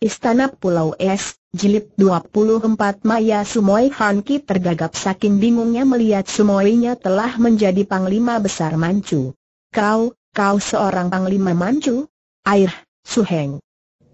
Istana Pulau Es, Jilid 24 Maya Sumoy Hanki tergagap saking bingungnya melihat Sumoynya telah menjadi Panglima Besar Manchu. Kau, kau seorang Panglima Manchu? Air, Suheng.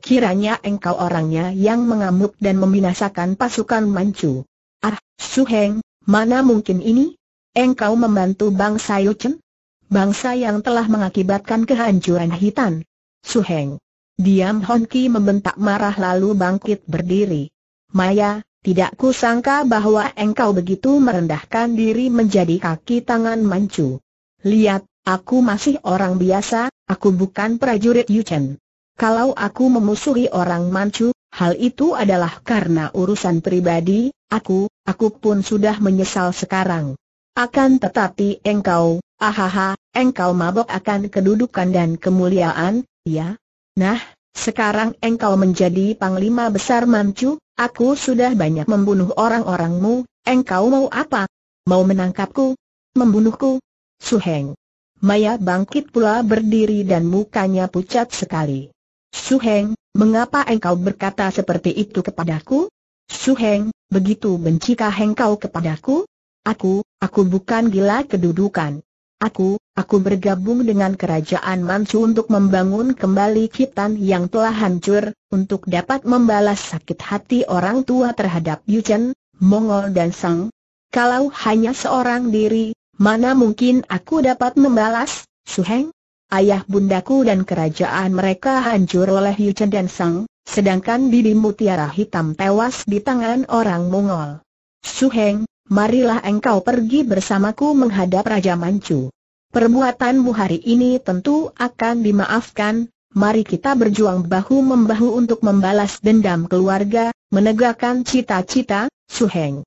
Kiranya engkau orangnya yang mengamuk dan membinasakan pasukan Manchu. Ah, Suheng, mana mungkin ini? Engkau membantu bangsa Yuchen? Bangsa yang telah mengakibatkan kehancuran hitan. Suheng. Diam Honki membentak marah lalu bangkit berdiri. Maya, tidak kusangka bahwa engkau begitu merendahkan diri menjadi kaki tangan mancu. Lihat, aku masih orang biasa, aku bukan prajurit Yuchen. Kalau aku memusuhi orang mancu, hal itu adalah karena urusan pribadi, aku, aku pun sudah menyesal sekarang. Akan tetapi engkau, ahaha, engkau mabok akan kedudukan dan kemuliaan, ya? Nah, sekarang engkau menjadi panglima besar Manchu, aku sudah banyak membunuh orang-orangmu, engkau mau apa? Mau menangkapku? Membunuhku? Suheng. Maya bangkit pula berdiri dan mukanya pucat sekali. Suheng, mengapa engkau berkata seperti itu kepadaku? Suheng, begitu bencikah engkau kepadaku? Aku, aku bukan gila kedudukan. Aku, Aku bergabung dengan kerajaan Manchu untuk membangun kembali Kitan yang telah hancur, untuk dapat membalas sakit hati orang tua terhadap Yuchen, Mongol dan Sang. Kalau hanya seorang diri, mana mungkin aku dapat membalas, Suheng? Ayah bundaku dan kerajaan mereka hancur oleh Yuchen dan Sang, sedangkan Bibi Mutiara Hitam tewas di tangan orang Mongol. Suheng, marilah engkau pergi bersamaku menghadap Raja Manchu. Perbuatanmu hari ini tentu akan dimaafkan, mari kita berjuang bahu-membahu untuk membalas dendam keluarga, menegakkan cita-cita, Suheng.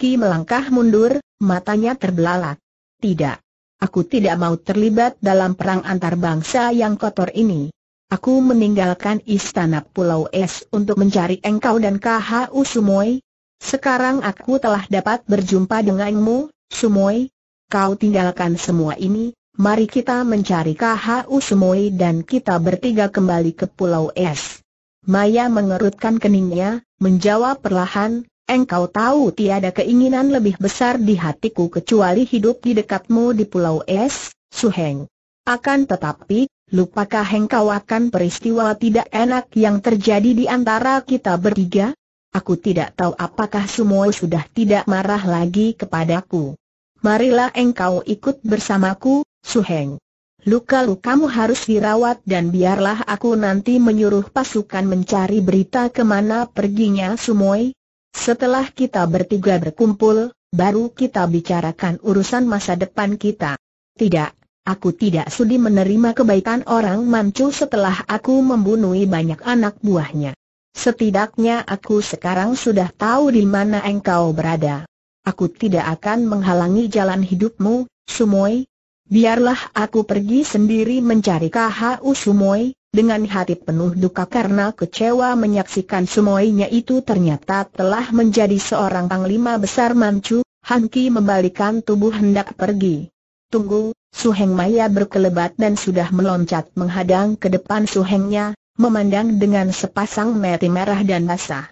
Ki melangkah mundur, matanya terbelalak. Tidak. Aku tidak mau terlibat dalam perang antar bangsa yang kotor ini. Aku meninggalkan istana Pulau Es untuk mencari engkau dan KHU Sumoy. Sekarang aku telah dapat berjumpa denganmu, Sumoy, kau tinggalkan semua ini, mari kita mencari KHU Semoy dan kita bertiga kembali ke Pulau Es. Maya mengerutkan keningnya, menjawab perlahan, engkau tahu tiada keinginan lebih besar di hatiku kecuali hidup di dekatmu di Pulau Es, Suheng. Akan tetapi, lupakah kau akan peristiwa tidak enak yang terjadi di antara kita bertiga? Aku tidak tahu apakah semua sudah tidak marah lagi kepadaku marilah engkau ikut bersamaku, Suheng. Luka-lukamu harus dirawat dan biarlah aku nanti menyuruh pasukan mencari berita kemana perginya Sumoi. Setelah kita bertiga berkumpul, baru kita bicarakan urusan masa depan kita. Tidak, aku tidak sudi menerima kebaikan orang mancu setelah aku membunuh banyak anak buahnya. Setidaknya aku sekarang sudah tahu di mana engkau berada. Aku tidak akan menghalangi jalan hidupmu, Sumoi. Biarlah aku pergi sendiri mencari KHU Sumoi, dengan hati penuh duka karena kecewa menyaksikan Sumoinya itu ternyata telah menjadi seorang panglima besar Manchu, Hanki membalikan tubuh hendak pergi. Tunggu, Su Heng Maya berkelebat dan sudah meloncat menghadang ke depan Su Hengnya, memandang dengan sepasang mata merah dan basah.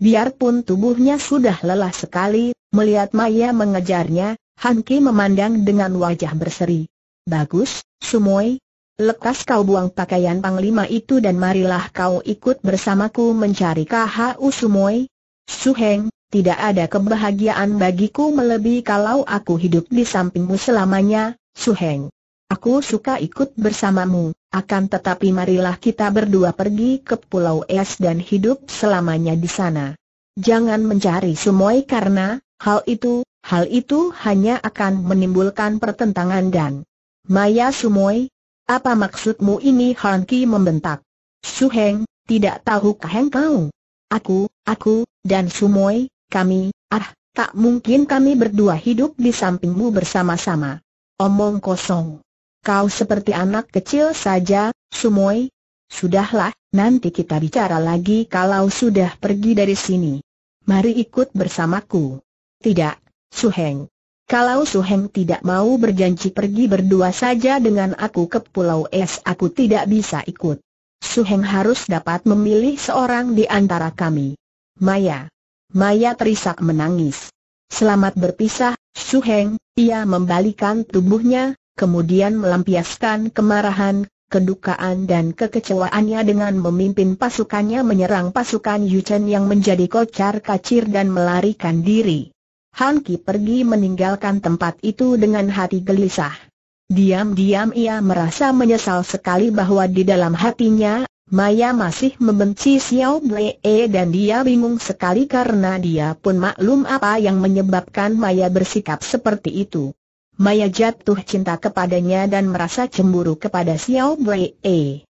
Biarpun tubuhnya sudah lelah sekali, melihat Maya mengejarnya, Han Ki memandang dengan wajah berseri. Bagus, Sumoy. Lekas kau buang pakaian panglima itu dan marilah kau ikut bersamaku mencari KHU Sumoy. Heng, tidak ada kebahagiaan bagiku melebihi kalau aku hidup di sampingmu selamanya, Su Heng. Aku suka ikut bersamamu. Akan tetapi marilah kita berdua pergi ke Pulau Es dan hidup selamanya di sana. Jangan mencari Sumoy karena, hal itu, hal itu hanya akan menimbulkan pertentangan dan Maya Sumoy, apa maksudmu ini Han Ki membentak? Suheng, tidak tahu kaheng kau. Aku, aku, dan Sumoy, kami, ah, tak mungkin kami berdua hidup di sampingmu bersama-sama. Omong kosong. Kau seperti anak kecil saja, Sumoy. Sudahlah, nanti kita bicara lagi kalau sudah pergi dari sini. Mari ikut bersamaku. Tidak, Suheng. Kalau Suheng tidak mau berjanji pergi berdua saja dengan aku ke Pulau Es aku tidak bisa ikut. Suheng harus dapat memilih seorang di antara kami. Maya. Maya terisak menangis. Selamat berpisah, Suheng, ia membalikan tubuhnya, kemudian melampiaskan kemarahan, kedukaan dan kekecewaannya dengan memimpin pasukannya menyerang pasukan Yuchen yang menjadi kocar kacir dan melarikan diri. Han Ki pergi meninggalkan tempat itu dengan hati gelisah. Diam-diam ia merasa menyesal sekali bahwa di dalam hatinya, Maya masih membenci Xiao Blee e dan dia bingung sekali karena dia pun maklum apa yang menyebabkan Maya bersikap seperti itu. Maya jatuh cinta kepadanya dan merasa cemburu kepada Xiao Wei. -e.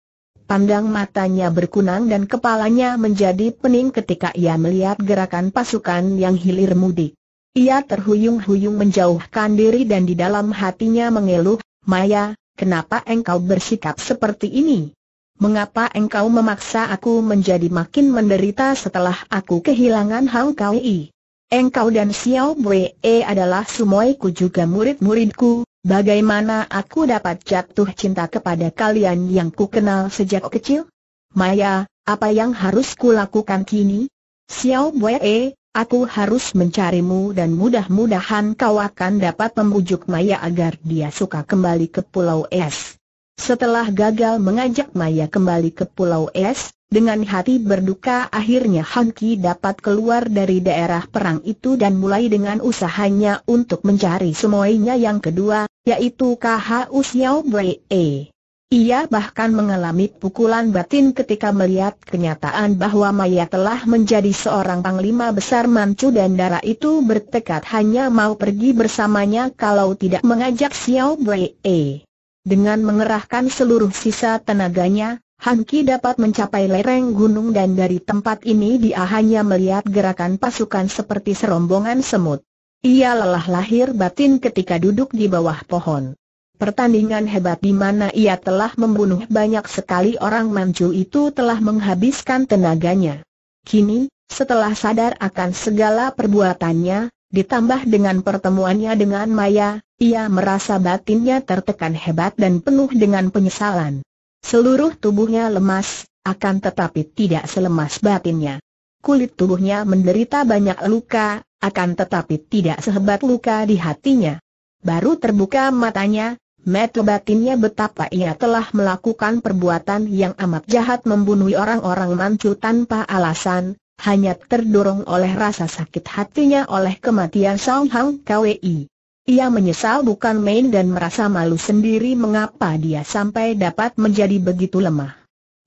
Pandang matanya berkunang dan kepalanya menjadi pening ketika ia melihat gerakan pasukan yang hilir mudik. Ia terhuyung-huyung menjauhkan diri dan di dalam hatinya mengeluh, Maya, kenapa engkau bersikap seperti ini? Mengapa engkau memaksa aku menjadi makin menderita setelah aku kehilangan Hang Kai? Engkau dan Xiao Wei adalah sumoiku juga murid-muridku, bagaimana aku dapat jatuh cinta kepada kalian yang kukenal sejak kecil? Maya, apa yang harus kulakukan kini? Xiao Wei, aku harus mencarimu dan mudah-mudahan kau akan dapat membujuk Maya agar dia suka kembali ke Pulau Es. Setelah gagal mengajak Maya kembali ke Pulau Es, dengan hati berduka akhirnya Han Ki dapat keluar dari daerah perang itu dan mulai dengan usahanya untuk mencari semuanya yang kedua, yaitu KHU Xiao E. Ia bahkan mengalami pukulan batin ketika melihat kenyataan bahwa Maya telah menjadi seorang panglima besar Manchu dan darah itu bertekad hanya mau pergi bersamanya kalau tidak mengajak Xiao Wei. Dengan mengerahkan seluruh sisa tenaganya, Hanki dapat mencapai lereng gunung dan dari tempat ini dia hanya melihat gerakan pasukan seperti serombongan semut. Ia lelah lahir batin ketika duduk di bawah pohon. Pertandingan hebat di mana ia telah membunuh banyak sekali orang Manchu itu telah menghabiskan tenaganya. Kini, setelah sadar akan segala perbuatannya, ditambah dengan pertemuannya dengan Maya, ia merasa batinnya tertekan hebat dan penuh dengan penyesalan. Seluruh tubuhnya lemas, akan tetapi tidak selemas batinnya. Kulit tubuhnya menderita banyak luka, akan tetapi tidak sehebat luka di hatinya. Baru terbuka matanya, metu batinnya betapa ia telah melakukan perbuatan yang amat jahat membunuh orang-orang mancu tanpa alasan, hanya terdorong oleh rasa sakit hatinya oleh kematian Song Hang Kwei. Ia menyesal bukan main dan merasa malu sendiri mengapa dia sampai dapat menjadi begitu lemah.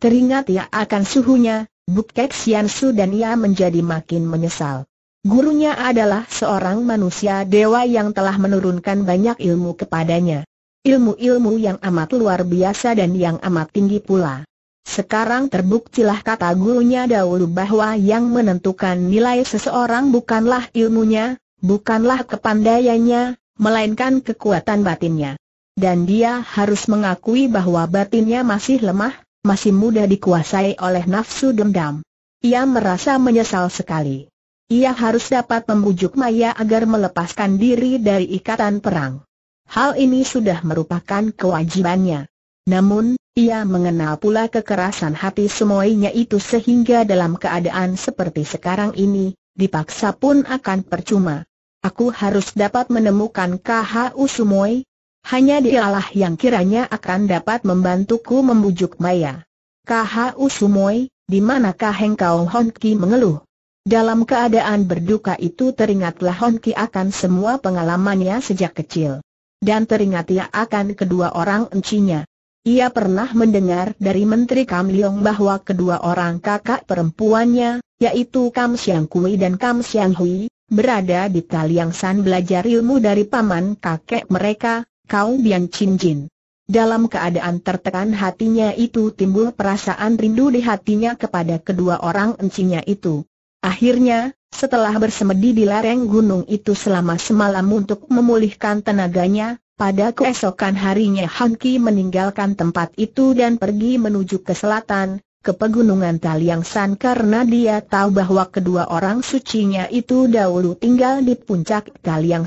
Teringat ia akan suhunya, Bukek Siansu dan ia menjadi makin menyesal. Gurunya adalah seorang manusia dewa yang telah menurunkan banyak ilmu kepadanya. Ilmu-ilmu yang amat luar biasa dan yang amat tinggi pula. Sekarang terbuktilah kata gurunya dahulu bahwa yang menentukan nilai seseorang bukanlah ilmunya, bukanlah kepandaiannya, melainkan kekuatan batinnya. Dan dia harus mengakui bahwa batinnya masih lemah, masih mudah dikuasai oleh nafsu dendam. Ia merasa menyesal sekali. Ia harus dapat membujuk Maya agar melepaskan diri dari ikatan perang. Hal ini sudah merupakan kewajibannya. Namun, ia mengenal pula kekerasan hati semuanya itu sehingga dalam keadaan seperti sekarang ini, dipaksa pun akan percuma. Aku harus dapat menemukan KH Sumoi. Hanya dialah yang kiranya akan dapat membantuku membujuk Maya. KH Sumoi, di manakah engkau Honki mengeluh? Dalam keadaan berduka itu teringatlah Honki akan semua pengalamannya sejak kecil. Dan teringat ia akan kedua orang encinya. Ia pernah mendengar dari Menteri Kam Leong bahwa kedua orang kakak perempuannya, yaitu Kam Siang Kui dan Kam Siang Hui, berada di Taliang San belajar ilmu dari paman kakek mereka, Kau Bian Chin Jin. Dalam keadaan tertekan hatinya itu timbul perasaan rindu di hatinya kepada kedua orang encinya itu. Akhirnya, setelah bersemedi di lereng gunung itu selama semalam untuk memulihkan tenaganya, pada keesokan harinya Hanki meninggalkan tempat itu dan pergi menuju ke selatan, ke pegunungan San karena dia tahu bahwa kedua orang sucinya itu dahulu tinggal di puncak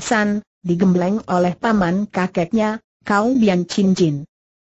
San, digembleng oleh paman kakeknya, Kau Bian Chin Jin.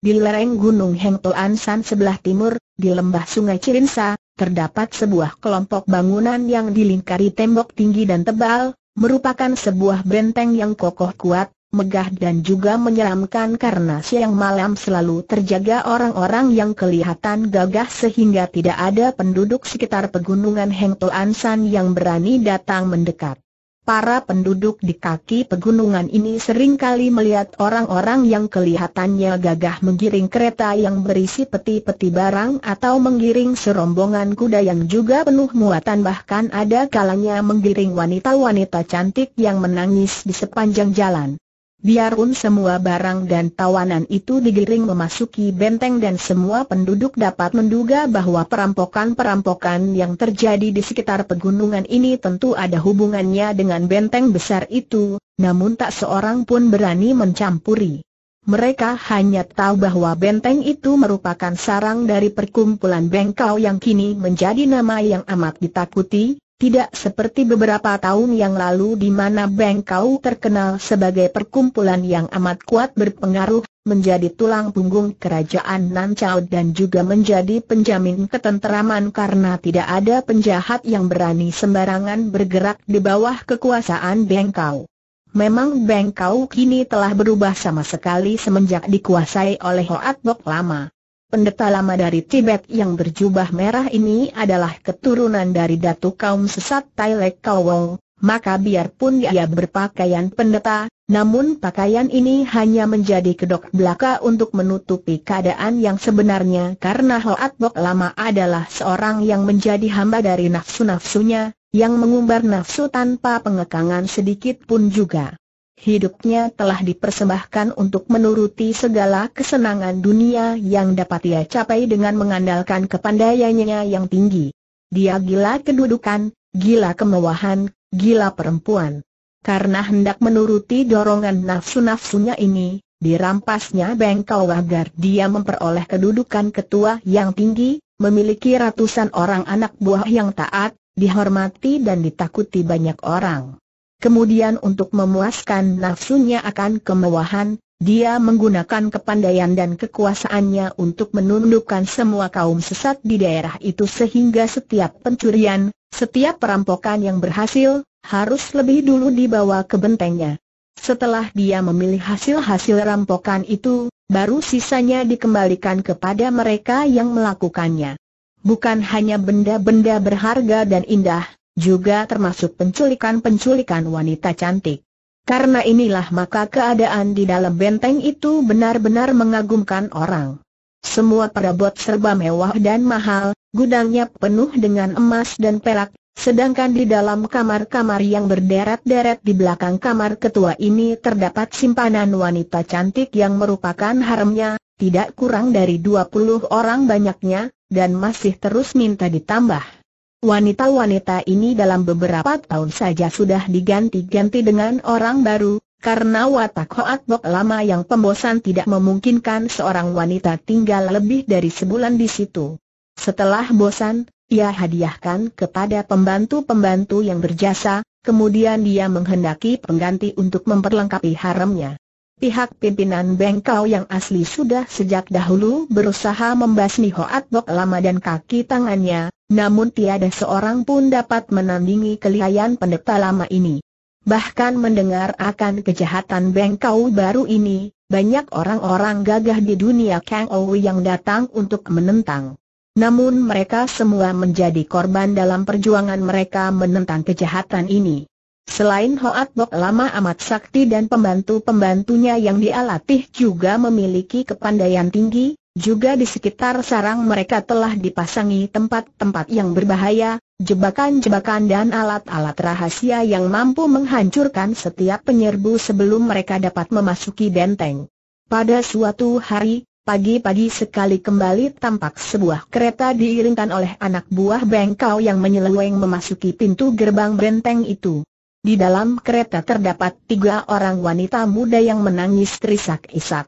Di lereng Gunung Heng Toan San sebelah timur, di lembah sungai Cirinsa, terdapat sebuah kelompok bangunan yang dilingkari tembok tinggi dan tebal, merupakan sebuah benteng yang kokoh kuat, megah dan juga menyeramkan karena siang malam selalu terjaga orang-orang yang kelihatan gagah sehingga tidak ada penduduk sekitar pegunungan Heng Ansan yang berani datang mendekat. Para penduduk di kaki pegunungan ini seringkali melihat orang-orang yang kelihatannya gagah menggiring kereta yang berisi peti-peti barang atau menggiring serombongan kuda yang juga penuh muatan bahkan ada kalanya menggiring wanita-wanita cantik yang menangis di sepanjang jalan. Biarun semua barang dan tawanan itu digiring memasuki benteng dan semua penduduk dapat menduga bahwa perampokan-perampokan yang terjadi di sekitar pegunungan ini tentu ada hubungannya dengan benteng besar itu, namun tak seorang pun berani mencampuri. Mereka hanya tahu bahwa benteng itu merupakan sarang dari perkumpulan bengkau yang kini menjadi nama yang amat ditakuti, tidak seperti beberapa tahun yang lalu di mana Bengkau terkenal sebagai perkumpulan yang amat kuat berpengaruh, menjadi tulang punggung kerajaan Nanchao dan juga menjadi penjamin ketenteraman karena tidak ada penjahat yang berani sembarangan bergerak di bawah kekuasaan Bengkau. Memang Bengkau kini telah berubah sama sekali semenjak dikuasai oleh Hoat Bok lama. Pendeta lama dari Tibet yang berjubah merah ini adalah keturunan dari datu kaum sesat Tailek Kowong, maka biarpun ia berpakaian pendeta, namun pakaian ini hanya menjadi kedok belaka untuk menutupi keadaan yang sebenarnya karena Hoat Bok lama adalah seorang yang menjadi hamba dari nafsu-nafsunya, yang mengumbar nafsu tanpa pengekangan sedikit pun juga hidupnya telah dipersembahkan untuk menuruti segala kesenangan dunia yang dapat ia capai dengan mengandalkan kepandaiannya yang tinggi. Dia gila kedudukan, gila kemewahan, gila perempuan. Karena hendak menuruti dorongan nafsu-nafsunya ini, dirampasnya bengkel agar dia memperoleh kedudukan ketua yang tinggi, memiliki ratusan orang anak buah yang taat, dihormati dan ditakuti banyak orang. Kemudian untuk memuaskan nafsunya akan kemewahan, dia menggunakan kepandaian dan kekuasaannya untuk menundukkan semua kaum sesat di daerah itu sehingga setiap pencurian, setiap perampokan yang berhasil, harus lebih dulu dibawa ke bentengnya. Setelah dia memilih hasil-hasil rampokan itu, baru sisanya dikembalikan kepada mereka yang melakukannya. Bukan hanya benda-benda berharga dan indah, juga termasuk penculikan-penculikan wanita cantik. Karena inilah maka keadaan di dalam benteng itu benar-benar mengagumkan orang. Semua perabot serba mewah dan mahal, gudangnya penuh dengan emas dan perak, sedangkan di dalam kamar-kamar yang berderet-deret di belakang kamar ketua ini terdapat simpanan wanita cantik yang merupakan haremnya, tidak kurang dari 20 orang banyaknya, dan masih terus minta ditambah. Wanita-wanita ini dalam beberapa tahun saja sudah diganti-ganti dengan orang baru, karena watak Hoat Bok lama yang pembosan tidak memungkinkan seorang wanita tinggal lebih dari sebulan di situ. Setelah bosan, ia hadiahkan kepada pembantu-pembantu yang berjasa, kemudian dia menghendaki pengganti untuk memperlengkapi haremnya. Pihak pimpinan Bengkau yang asli sudah sejak dahulu berusaha membasmi Hoat Bok lama dan kaki tangannya, namun tiada seorang pun dapat menandingi kelihayan pendeta lama ini. Bahkan mendengar akan kejahatan Bengkau baru ini, banyak orang-orang gagah di dunia Kang yang datang untuk menentang. Namun mereka semua menjadi korban dalam perjuangan mereka menentang kejahatan ini. Selain Hoat Bok lama amat sakti dan pembantu-pembantunya yang dia juga memiliki kepandaian tinggi, juga di sekitar sarang mereka telah dipasangi tempat-tempat yang berbahaya, jebakan-jebakan dan alat-alat rahasia yang mampu menghancurkan setiap penyerbu sebelum mereka dapat memasuki benteng. Pada suatu hari, Pagi-pagi sekali kembali tampak sebuah kereta diiringkan oleh anak buah bengkau yang menyeleweng memasuki pintu gerbang benteng itu. Di dalam kereta terdapat tiga orang wanita muda yang menangis terisak-isak.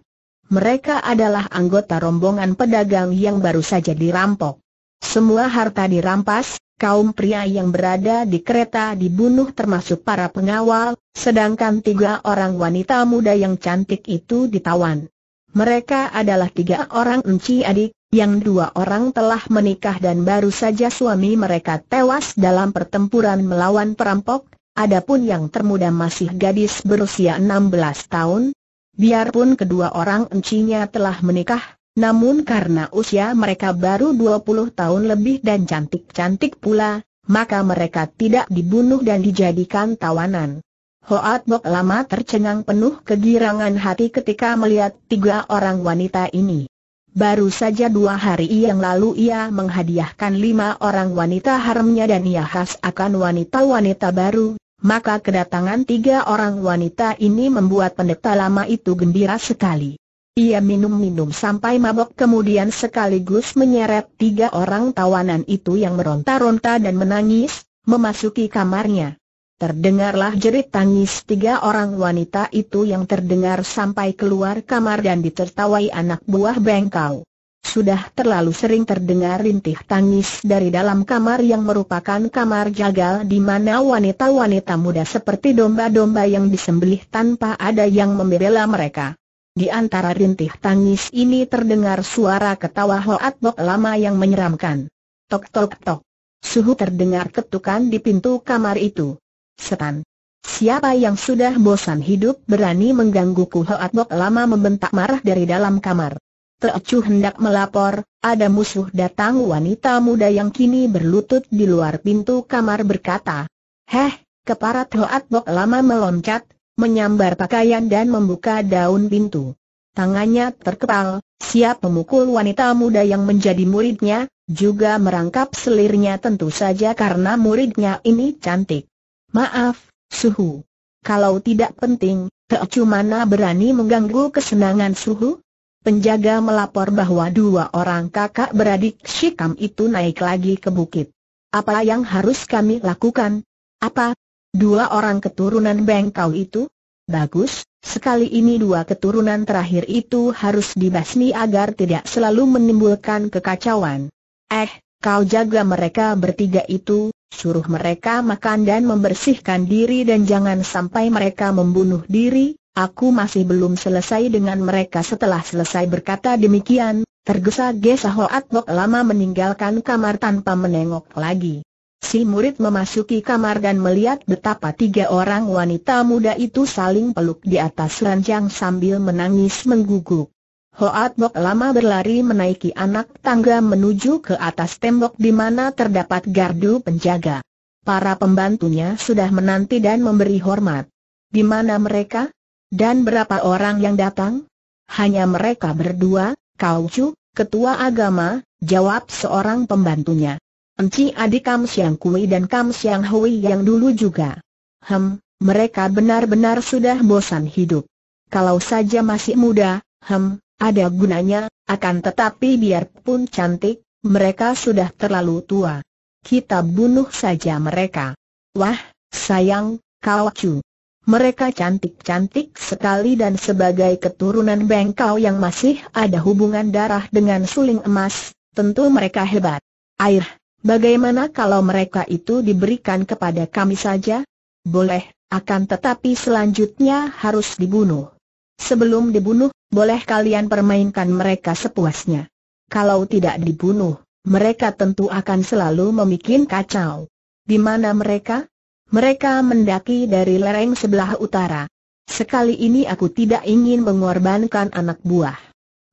Mereka adalah anggota rombongan pedagang yang baru saja dirampok. Semua harta dirampas, kaum pria yang berada di kereta dibunuh termasuk para pengawal, sedangkan tiga orang wanita muda yang cantik itu ditawan. Mereka adalah tiga orang enci adik, yang dua orang telah menikah dan baru saja suami mereka tewas dalam pertempuran melawan perampok, Adapun yang termuda masih gadis berusia 16 tahun, biarpun kedua orang encinya telah menikah, namun karena usia mereka baru 20 tahun lebih dan cantik-cantik pula, maka mereka tidak dibunuh dan dijadikan tawanan. Hoat Bok lama tercengang penuh kegirangan hati ketika melihat tiga orang wanita ini. Baru saja dua hari yang lalu ia menghadiahkan lima orang wanita haramnya dan ia khas akan wanita-wanita baru, maka kedatangan tiga orang wanita ini membuat pendeta lama itu gembira sekali. Ia minum-minum sampai mabok kemudian sekaligus menyeret tiga orang tawanan itu yang meronta-ronta dan menangis, memasuki kamarnya. Terdengarlah jerit tangis tiga orang wanita itu yang terdengar sampai keluar kamar dan ditertawai anak buah bengkau. Sudah terlalu sering terdengar rintih tangis dari dalam kamar yang merupakan kamar jagal di mana wanita-wanita muda seperti domba-domba yang disembelih tanpa ada yang membela mereka. Di antara rintih tangis ini terdengar suara ketawa Hoat Bok lama yang menyeramkan. Tok tok tok. Suhu terdengar ketukan di pintu kamar itu. Setan. Siapa yang sudah bosan hidup berani menggangguku Hoat Bok lama membentak marah dari dalam kamar. Teocu hendak melapor, ada musuh datang wanita muda yang kini berlutut di luar pintu kamar berkata. Heh, keparat Hoat Bok lama meloncat, menyambar pakaian dan membuka daun pintu. Tangannya terkepal, siap memukul wanita muda yang menjadi muridnya, juga merangkap selirnya tentu saja karena muridnya ini cantik. Maaf, Suhu. Kalau tidak penting, Teocu mana berani mengganggu kesenangan Suhu? Penjaga melapor bahwa dua orang kakak beradik Shikam itu naik lagi ke bukit. Apa yang harus kami lakukan? Apa? Dua orang keturunan Bengkau itu? Bagus, sekali ini dua keturunan terakhir itu harus dibasmi agar tidak selalu menimbulkan kekacauan. Eh, kau jaga mereka bertiga itu, suruh mereka makan dan membersihkan diri dan jangan sampai mereka membunuh diri, Aku masih belum selesai dengan mereka setelah selesai berkata demikian, tergesa-gesa Hoatbok lama meninggalkan kamar tanpa menengok lagi. Si murid memasuki kamar dan melihat betapa tiga orang wanita muda itu saling peluk di atas ranjang sambil menangis mengguguk. Hoatbok lama berlari menaiki anak tangga menuju ke atas tembok di mana terdapat gardu penjaga. Para pembantunya sudah menanti dan memberi hormat. Di mana mereka? Dan berapa orang yang datang? Hanya mereka berdua, Kau Chu, ketua agama, jawab seorang pembantunya. Enci adik Kam Siang Kui dan Kam Siang Hui yang dulu juga. Hem, mereka benar-benar sudah bosan hidup. Kalau saja masih muda, hem, ada gunanya, akan tetapi biarpun cantik, mereka sudah terlalu tua. Kita bunuh saja mereka. Wah, sayang, Kau Chu. Mereka cantik-cantik sekali dan sebagai keturunan Bengkau yang masih ada hubungan darah dengan suling emas, tentu mereka hebat. Air, bagaimana kalau mereka itu diberikan kepada kami saja? Boleh, akan tetapi selanjutnya harus dibunuh. Sebelum dibunuh, boleh kalian permainkan mereka sepuasnya. Kalau tidak dibunuh, mereka tentu akan selalu memikirkan kacau. Di mana mereka? Mereka mendaki dari lereng sebelah utara. Sekali ini aku tidak ingin mengorbankan anak buah.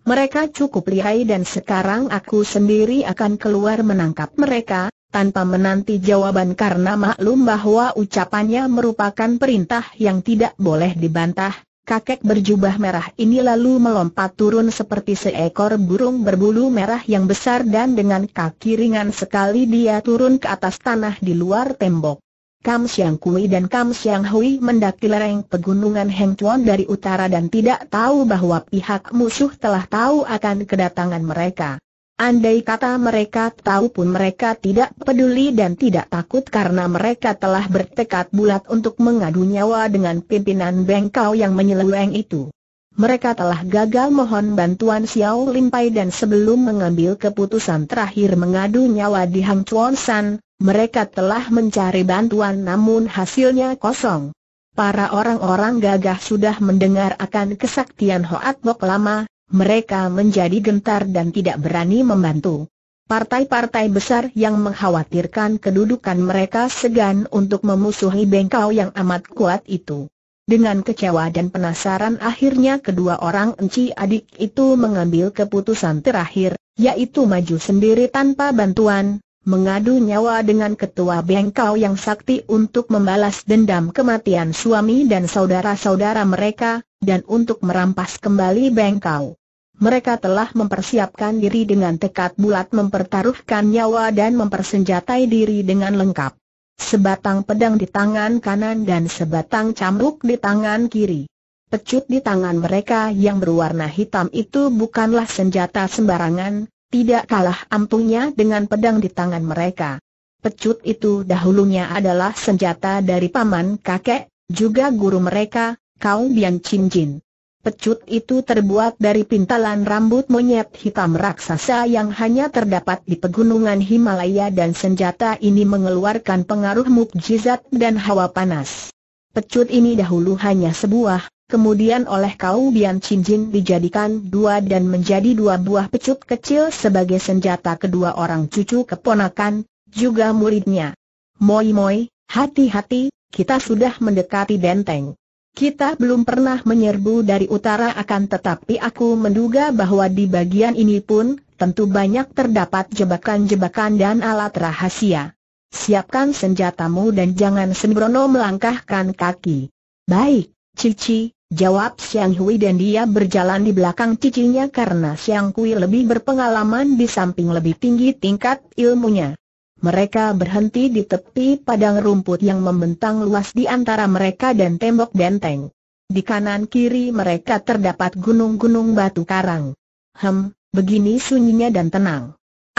Mereka cukup lihai dan sekarang aku sendiri akan keluar menangkap mereka, tanpa menanti jawaban karena maklum bahwa ucapannya merupakan perintah yang tidak boleh dibantah, Kakek berjubah merah ini lalu melompat turun seperti seekor burung berbulu merah yang besar dan dengan kaki ringan sekali dia turun ke atas tanah di luar tembok. Kam Siang Kui dan Kam Siang Hui mendaki lereng pegunungan Heng Chuan dari utara dan tidak tahu bahwa pihak musuh telah tahu akan kedatangan mereka. Andai kata mereka tahu pun mereka tidak peduli dan tidak takut karena mereka telah bertekad bulat untuk mengadu nyawa dengan pimpinan bengkau yang menyeleweng itu. Mereka telah gagal mohon bantuan Xiao Limpai dan sebelum mengambil keputusan terakhir mengadu nyawa di Hang Chuan San, mereka telah mencari bantuan namun hasilnya kosong. Para orang-orang gagah sudah mendengar akan kesaktian Hoat Bok lama, mereka menjadi gentar dan tidak berani membantu. Partai-partai besar yang mengkhawatirkan kedudukan mereka segan untuk memusuhi bengkau yang amat kuat itu. Dengan kecewa dan penasaran akhirnya kedua orang enci adik itu mengambil keputusan terakhir, yaitu maju sendiri tanpa bantuan, mengadu nyawa dengan ketua bengkau yang sakti untuk membalas dendam kematian suami dan saudara-saudara mereka, dan untuk merampas kembali bengkau. Mereka telah mempersiapkan diri dengan tekad bulat mempertaruhkan nyawa dan mempersenjatai diri dengan lengkap. Sebatang pedang di tangan kanan dan sebatang cambuk di tangan kiri. Pecut di tangan mereka yang berwarna hitam itu bukanlah senjata sembarangan, tidak kalah ampuhnya dengan pedang di tangan mereka. Pecut itu dahulunya adalah senjata dari paman kakek, juga guru mereka, Kau Bian Chin Jin. Pecut itu terbuat dari pintalan rambut monyet hitam raksasa yang hanya terdapat di pegunungan Himalaya dan senjata ini mengeluarkan pengaruh mukjizat dan hawa panas. Pecut ini dahulu hanya sebuah kemudian oleh kau Bian Cincin dijadikan dua dan menjadi dua buah pecut kecil sebagai senjata kedua orang cucu keponakan, juga muridnya. Moi Moi, hati-hati, kita sudah mendekati benteng. Kita belum pernah menyerbu dari utara akan tetapi aku menduga bahwa di bagian ini pun, tentu banyak terdapat jebakan-jebakan dan alat rahasia. Siapkan senjatamu dan jangan sembrono melangkahkan kaki. Baik. Cici, jawab Siang Hui dan dia berjalan di belakang cicinya karena Siang Hui lebih berpengalaman di samping lebih tinggi tingkat ilmunya. Mereka berhenti di tepi padang rumput yang membentang luas di antara mereka dan tembok benteng. Di kanan kiri mereka terdapat gunung-gunung batu karang. Hem, begini sunyinya dan tenang.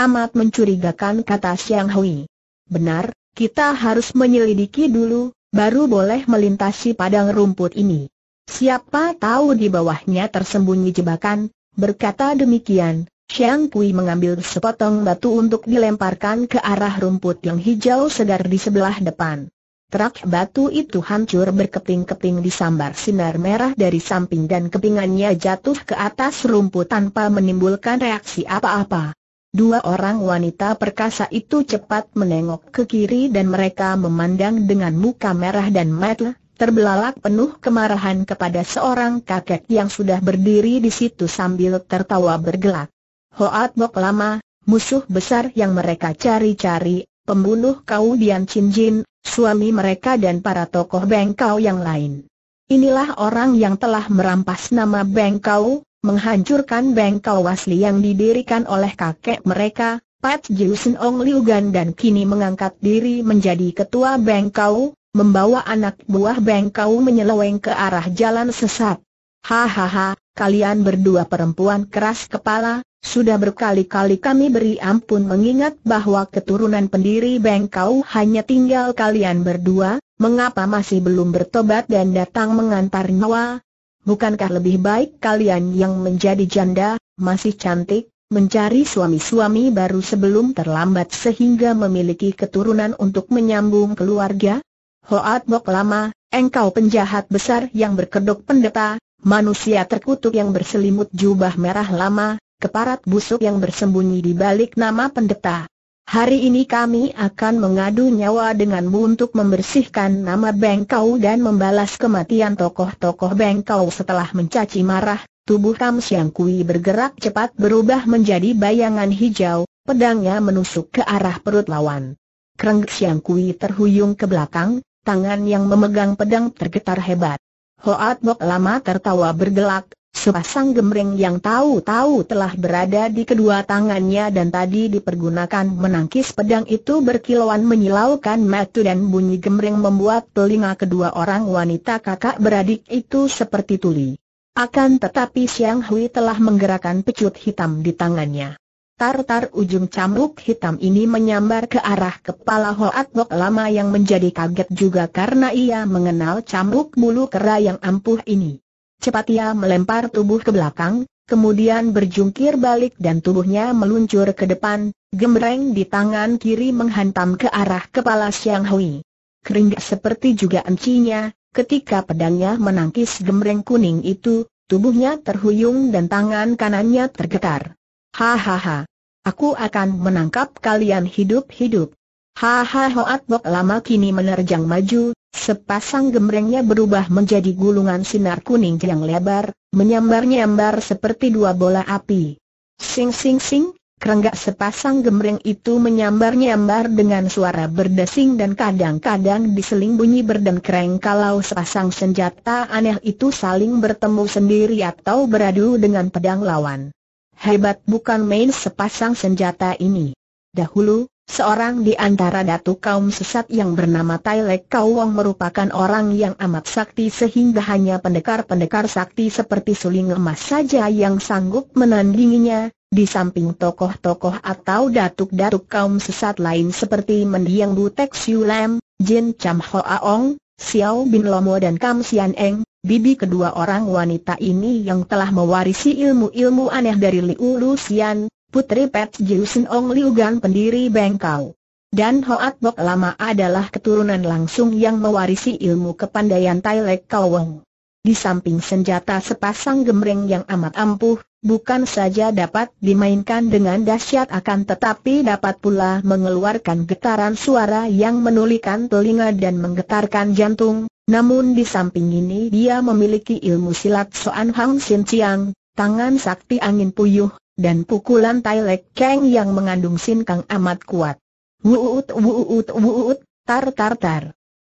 Amat mencurigakan kata Siang Hui. Benar, kita harus menyelidiki dulu, baru boleh melintasi padang rumput ini. Siapa tahu di bawahnya tersembunyi jebakan, berkata demikian, Xiang Kui mengambil sepotong batu untuk dilemparkan ke arah rumput yang hijau segar di sebelah depan. Terak batu itu hancur berkeping-keping disambar sinar merah dari samping dan kepingannya jatuh ke atas rumput tanpa menimbulkan reaksi apa-apa. Dua orang wanita perkasa itu cepat menengok ke kiri dan mereka memandang dengan muka merah dan mata, terbelalak penuh kemarahan kepada seorang kakek yang sudah berdiri di situ sambil tertawa bergelak. Hoat Bok Lama, musuh besar yang mereka cari-cari, pembunuh kau Dian Chin Jin, suami mereka dan para tokoh bengkau yang lain. Inilah orang yang telah merampas nama bengkau, menghancurkan bengkel Wasli yang didirikan oleh kakek mereka, Pat Jiusen Ong Gan dan kini mengangkat diri menjadi ketua bengkau, membawa anak buah bengkau menyeleweng ke arah jalan sesat. Hahaha, kalian berdua perempuan keras kepala, sudah berkali-kali kami beri ampun mengingat bahwa keturunan pendiri bengkau hanya tinggal kalian berdua, mengapa masih belum bertobat dan datang mengantar nyawa, bukankah lebih baik kalian yang menjadi janda, masih cantik, mencari suami-suami baru sebelum terlambat sehingga memiliki keturunan untuk menyambung keluarga? Hoat Bok Lama, engkau penjahat besar yang berkedok pendeta, manusia terkutuk yang berselimut jubah merah lama, keparat busuk yang bersembunyi di balik nama pendeta. Hari ini kami akan mengadu nyawa denganmu untuk membersihkan nama Bengkau dan membalas kematian tokoh-tokoh Bengkau setelah mencaci marah. Tubuh Kam Siang Kui bergerak cepat berubah menjadi bayangan hijau, pedangnya menusuk ke arah perut lawan. Kreng Siang Kui terhuyung ke belakang, tangan yang memegang pedang tergetar hebat. Hoat Bok lama tertawa bergelak, Sepasang gemreng yang tahu-tahu telah berada di kedua tangannya dan tadi dipergunakan menangkis pedang itu berkilauan menyilaukan matu dan bunyi gemreng membuat telinga kedua orang wanita kakak beradik itu seperti tuli. Akan tetapi Siang Hui telah menggerakkan pecut hitam di tangannya. Tartar ujung cambuk hitam ini menyambar ke arah kepala Hoat Bok lama yang menjadi kaget juga karena ia mengenal cambuk bulu kera yang ampuh ini. Cepat ia melempar tubuh ke belakang, kemudian berjungkir balik dan tubuhnya meluncur ke depan, gembreng di tangan kiri menghantam ke arah kepala Siang Hui. Keringat seperti juga encinya, ketika pedangnya menangkis gembreng kuning itu, tubuhnya terhuyung dan tangan kanannya tergetar. Hahaha. Aku akan menangkap kalian hidup-hidup. Hahaha Hoat Bok lama kini menerjang maju, Sepasang gemrengnya berubah menjadi gulungan sinar kuning yang lebar, menyambar-nyambar seperti dua bola api. Sing sing sing, kerenggak sepasang gemreng itu menyambar-nyambar dengan suara berdesing dan kadang-kadang diseling bunyi berdengkreng kalau sepasang senjata aneh itu saling bertemu sendiri atau beradu dengan pedang lawan. Hebat bukan main sepasang senjata ini. Dahulu, Seorang di antara datu kaum sesat yang bernama Tailek Kauwong merupakan orang yang amat sakti sehingga hanya pendekar-pendekar sakti seperti suling emas saja yang sanggup menandinginya, di samping tokoh-tokoh atau datuk-datuk kaum sesat lain seperti Mendiang Butek Siu Lam, Jin Cham Ho Aong, Xiao Bin Lomo dan Kam Sian Eng, bibi kedua orang wanita ini yang telah mewarisi ilmu-ilmu aneh dari Liu Lu Xian, putri Pet Jiusen Ong Liu Gan pendiri Bengkau. Dan Hoat Bok Lama adalah keturunan langsung yang mewarisi ilmu kepandaian Tai Lek Wong. Di samping senjata sepasang gemreng yang amat ampuh, bukan saja dapat dimainkan dengan dahsyat akan tetapi dapat pula mengeluarkan getaran suara yang menulikan telinga dan menggetarkan jantung, namun di samping ini dia memiliki ilmu silat Soan Hang Sin Chiang, tangan sakti angin puyuh, dan pukulan Tai Lek Kang yang mengandung sin Kang amat kuat. Wuut wuut wuut, tar tar tar.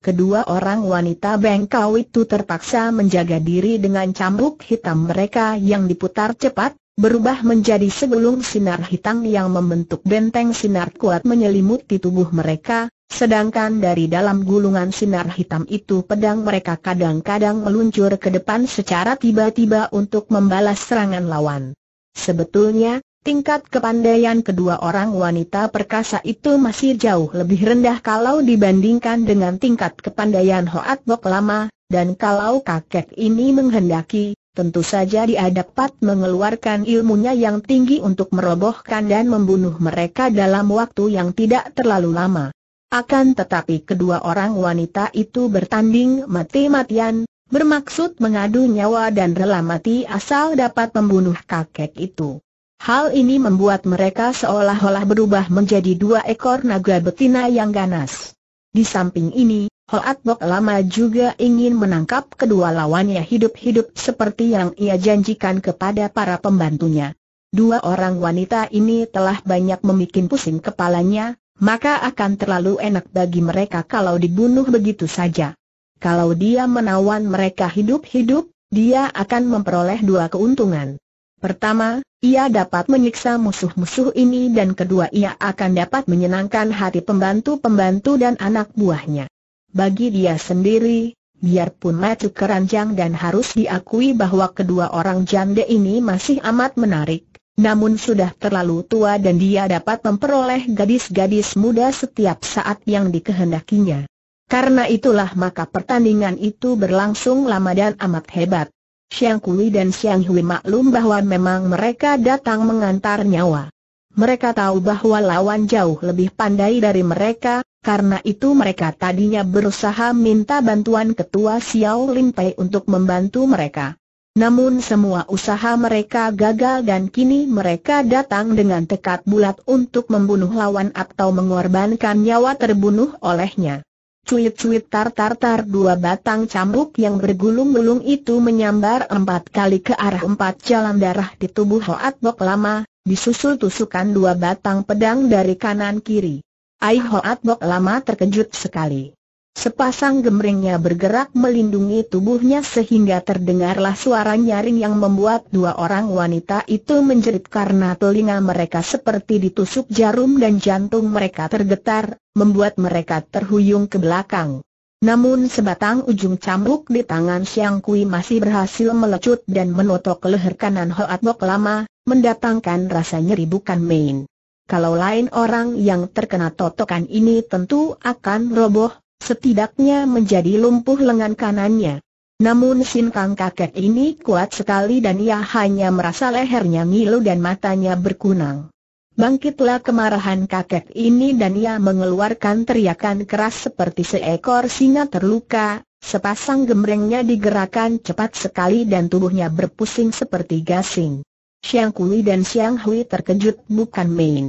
Kedua orang wanita bengkau itu terpaksa menjaga diri dengan cambuk hitam mereka yang diputar cepat, berubah menjadi segelung sinar hitam yang membentuk benteng sinar kuat menyelimuti tubuh mereka, sedangkan dari dalam gulungan sinar hitam itu pedang mereka kadang-kadang meluncur ke depan secara tiba-tiba untuk membalas serangan lawan. Sebetulnya, tingkat kepandaian kedua orang wanita perkasa itu masih jauh lebih rendah kalau dibandingkan dengan tingkat kepandaian Hoat Bok lama, dan kalau kakek ini menghendaki, tentu saja dia dapat mengeluarkan ilmunya yang tinggi untuk merobohkan dan membunuh mereka dalam waktu yang tidak terlalu lama. Akan tetapi kedua orang wanita itu bertanding mati-matian, bermaksud mengadu nyawa dan rela mati asal dapat membunuh kakek itu. Hal ini membuat mereka seolah-olah berubah menjadi dua ekor naga betina yang ganas. Di samping ini, Hoat Bok lama juga ingin menangkap kedua lawannya hidup-hidup seperti yang ia janjikan kepada para pembantunya. Dua orang wanita ini telah banyak membuat pusing kepalanya, maka akan terlalu enak bagi mereka kalau dibunuh begitu saja. Kalau dia menawan mereka hidup-hidup, dia akan memperoleh dua keuntungan. Pertama, ia dapat menyiksa musuh-musuh ini dan kedua ia akan dapat menyenangkan hati pembantu-pembantu dan anak buahnya. Bagi dia sendiri, biarpun maju keranjang dan harus diakui bahwa kedua orang janda ini masih amat menarik, namun sudah terlalu tua dan dia dapat memperoleh gadis-gadis muda setiap saat yang dikehendakinya. Karena itulah maka pertandingan itu berlangsung lama dan amat hebat. Xiang Kui dan Xiang Hui maklum bahwa memang mereka datang mengantar nyawa. Mereka tahu bahwa lawan jauh lebih pandai dari mereka, karena itu mereka tadinya berusaha minta bantuan ketua Xiao Lin Pei untuk membantu mereka. Namun semua usaha mereka gagal dan kini mereka datang dengan tekad bulat untuk membunuh lawan atau mengorbankan nyawa terbunuh olehnya. Cuit-cuit tar-tar-tar dua batang cambuk yang bergulung-gulung itu menyambar empat kali ke arah empat jalan darah di tubuh Hoat Bok Lama, disusul tusukan dua batang pedang dari kanan kiri. Ai Hoat Bok Lama terkejut sekali. Sepasang gemringnya bergerak melindungi tubuhnya sehingga terdengarlah suara nyaring yang membuat dua orang wanita itu menjerit karena telinga mereka seperti ditusuk jarum dan jantung mereka tergetar, membuat mereka terhuyung ke belakang. Namun sebatang ujung cambuk di tangan Siang Kui masih berhasil melecut dan menotok leher kanan Hoat Bok lama, mendatangkan rasa nyeri bukan main. Kalau lain orang yang terkena totokan ini tentu akan roboh, setidaknya menjadi lumpuh lengan kanannya. Namun Sin Kang kakek ini kuat sekali dan ia hanya merasa lehernya ngilu dan matanya berkunang. Bangkitlah kemarahan kakek ini dan ia mengeluarkan teriakan keras seperti seekor singa terluka, sepasang gemrengnya digerakkan cepat sekali dan tubuhnya berpusing seperti gasing. Siang Kui dan Siang Hui terkejut bukan main.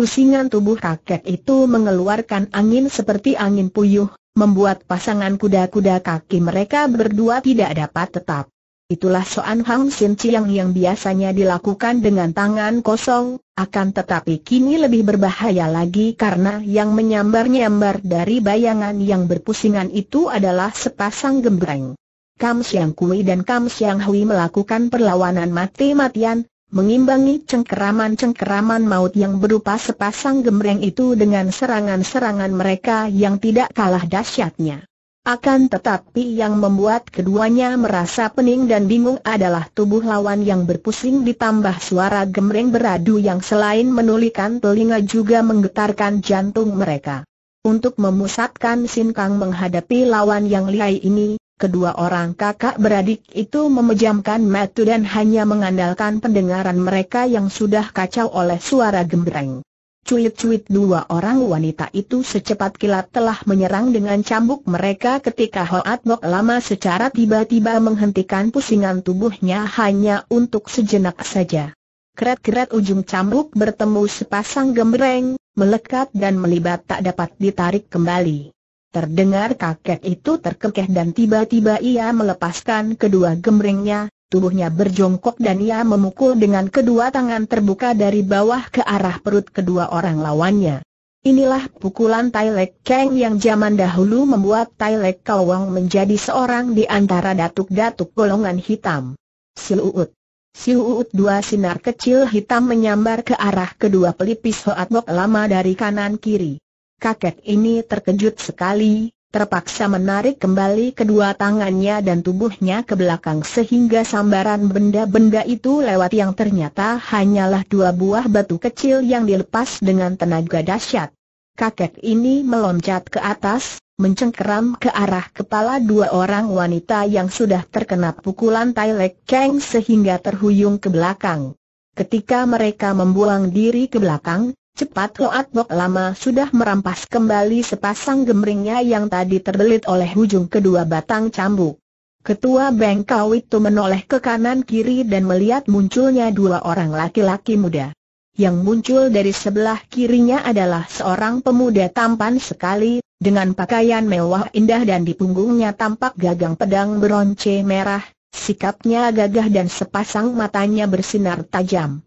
Pusingan tubuh kakek itu mengeluarkan angin seperti angin puyuh, membuat pasangan kuda-kuda kaki mereka berdua tidak dapat tetap. Itulah Soan Hang Sin Chiang yang biasanya dilakukan dengan tangan kosong, akan tetapi kini lebih berbahaya lagi karena yang menyambar-nyambar dari bayangan yang berpusingan itu adalah sepasang gembreng. Kam Siang Kui dan Kam Siang Hui melakukan perlawanan mati-matian, mengimbangi cengkeraman-cengkeraman maut yang berupa sepasang gemreng itu dengan serangan-serangan mereka yang tidak kalah dahsyatnya. Akan tetapi yang membuat keduanya merasa pening dan bingung adalah tubuh lawan yang berpusing ditambah suara gemreng beradu yang selain menulikan telinga juga menggetarkan jantung mereka. Untuk memusatkan Sin Kang menghadapi lawan yang lihai ini, Kedua orang kakak beradik itu memejamkan mata dan hanya mengandalkan pendengaran mereka yang sudah kacau oleh suara gembreng. Cuit-cuit dua orang wanita itu secepat kilat telah menyerang dengan cambuk mereka ketika Hoat Bok lama secara tiba-tiba menghentikan pusingan tubuhnya hanya untuk sejenak saja. Keret-keret ujung cambuk bertemu sepasang gembreng, melekat dan melibat tak dapat ditarik kembali. Terdengar kakek itu terkekeh dan tiba-tiba ia melepaskan kedua gemringnya, tubuhnya berjongkok dan ia memukul dengan kedua tangan terbuka dari bawah ke arah perut kedua orang lawannya. Inilah pukulan Tailek Kang yang zaman dahulu membuat Tailek Kawang menjadi seorang di antara datuk-datuk golongan hitam. Siluut. Siluut dua sinar kecil hitam menyambar ke arah kedua pelipis Hoat Bok lama dari kanan kiri kakek ini terkejut sekali, terpaksa menarik kembali kedua tangannya dan tubuhnya ke belakang sehingga sambaran benda-benda itu lewat yang ternyata hanyalah dua buah batu kecil yang dilepas dengan tenaga dahsyat. Kakek ini meloncat ke atas, mencengkeram ke arah kepala dua orang wanita yang sudah terkena pukulan Tai Lek Kang sehingga terhuyung ke belakang. Ketika mereka membuang diri ke belakang, Cepat Loat Bok lama sudah merampas kembali sepasang gemringnya yang tadi terbelit oleh hujung kedua batang cambuk. Ketua bengkau itu menoleh ke kanan kiri dan melihat munculnya dua orang laki-laki muda. Yang muncul dari sebelah kirinya adalah seorang pemuda tampan sekali, dengan pakaian mewah indah dan di punggungnya tampak gagang pedang beronce merah, sikapnya gagah dan sepasang matanya bersinar tajam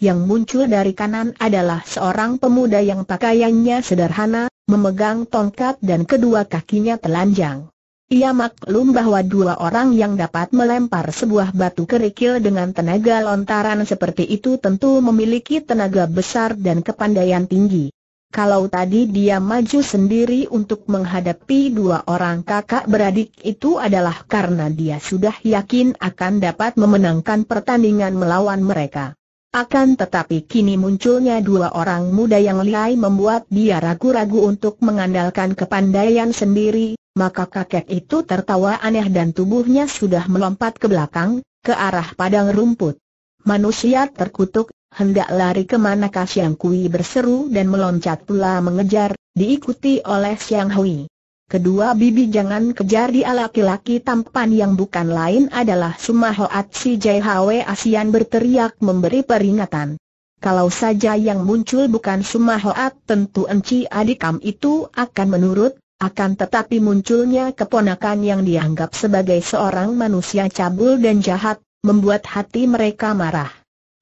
yang muncul dari kanan adalah seorang pemuda yang pakaiannya sederhana, memegang tongkat dan kedua kakinya telanjang. Ia maklum bahwa dua orang yang dapat melempar sebuah batu kerikil dengan tenaga lontaran seperti itu tentu memiliki tenaga besar dan kepandaian tinggi. Kalau tadi dia maju sendiri untuk menghadapi dua orang kakak beradik itu adalah karena dia sudah yakin akan dapat memenangkan pertandingan melawan mereka. Akan tetapi kini munculnya dua orang muda yang lihai membuat dia ragu-ragu untuk mengandalkan kepandaian sendiri, maka kakek itu tertawa aneh dan tubuhnya sudah melompat ke belakang, ke arah padang rumput. Manusia terkutuk, hendak lari kemana Siang Kui berseru dan meloncat pula mengejar, diikuti oleh Siang Hui. Kedua bibi jangan kejar dia laki-laki tampan yang bukan lain adalah Sumaho Atsi JHW Asian berteriak memberi peringatan. Kalau saja yang muncul bukan Sumahoat tentu enci adikam itu akan menurut, akan tetapi munculnya keponakan yang dianggap sebagai seorang manusia cabul dan jahat, membuat hati mereka marah.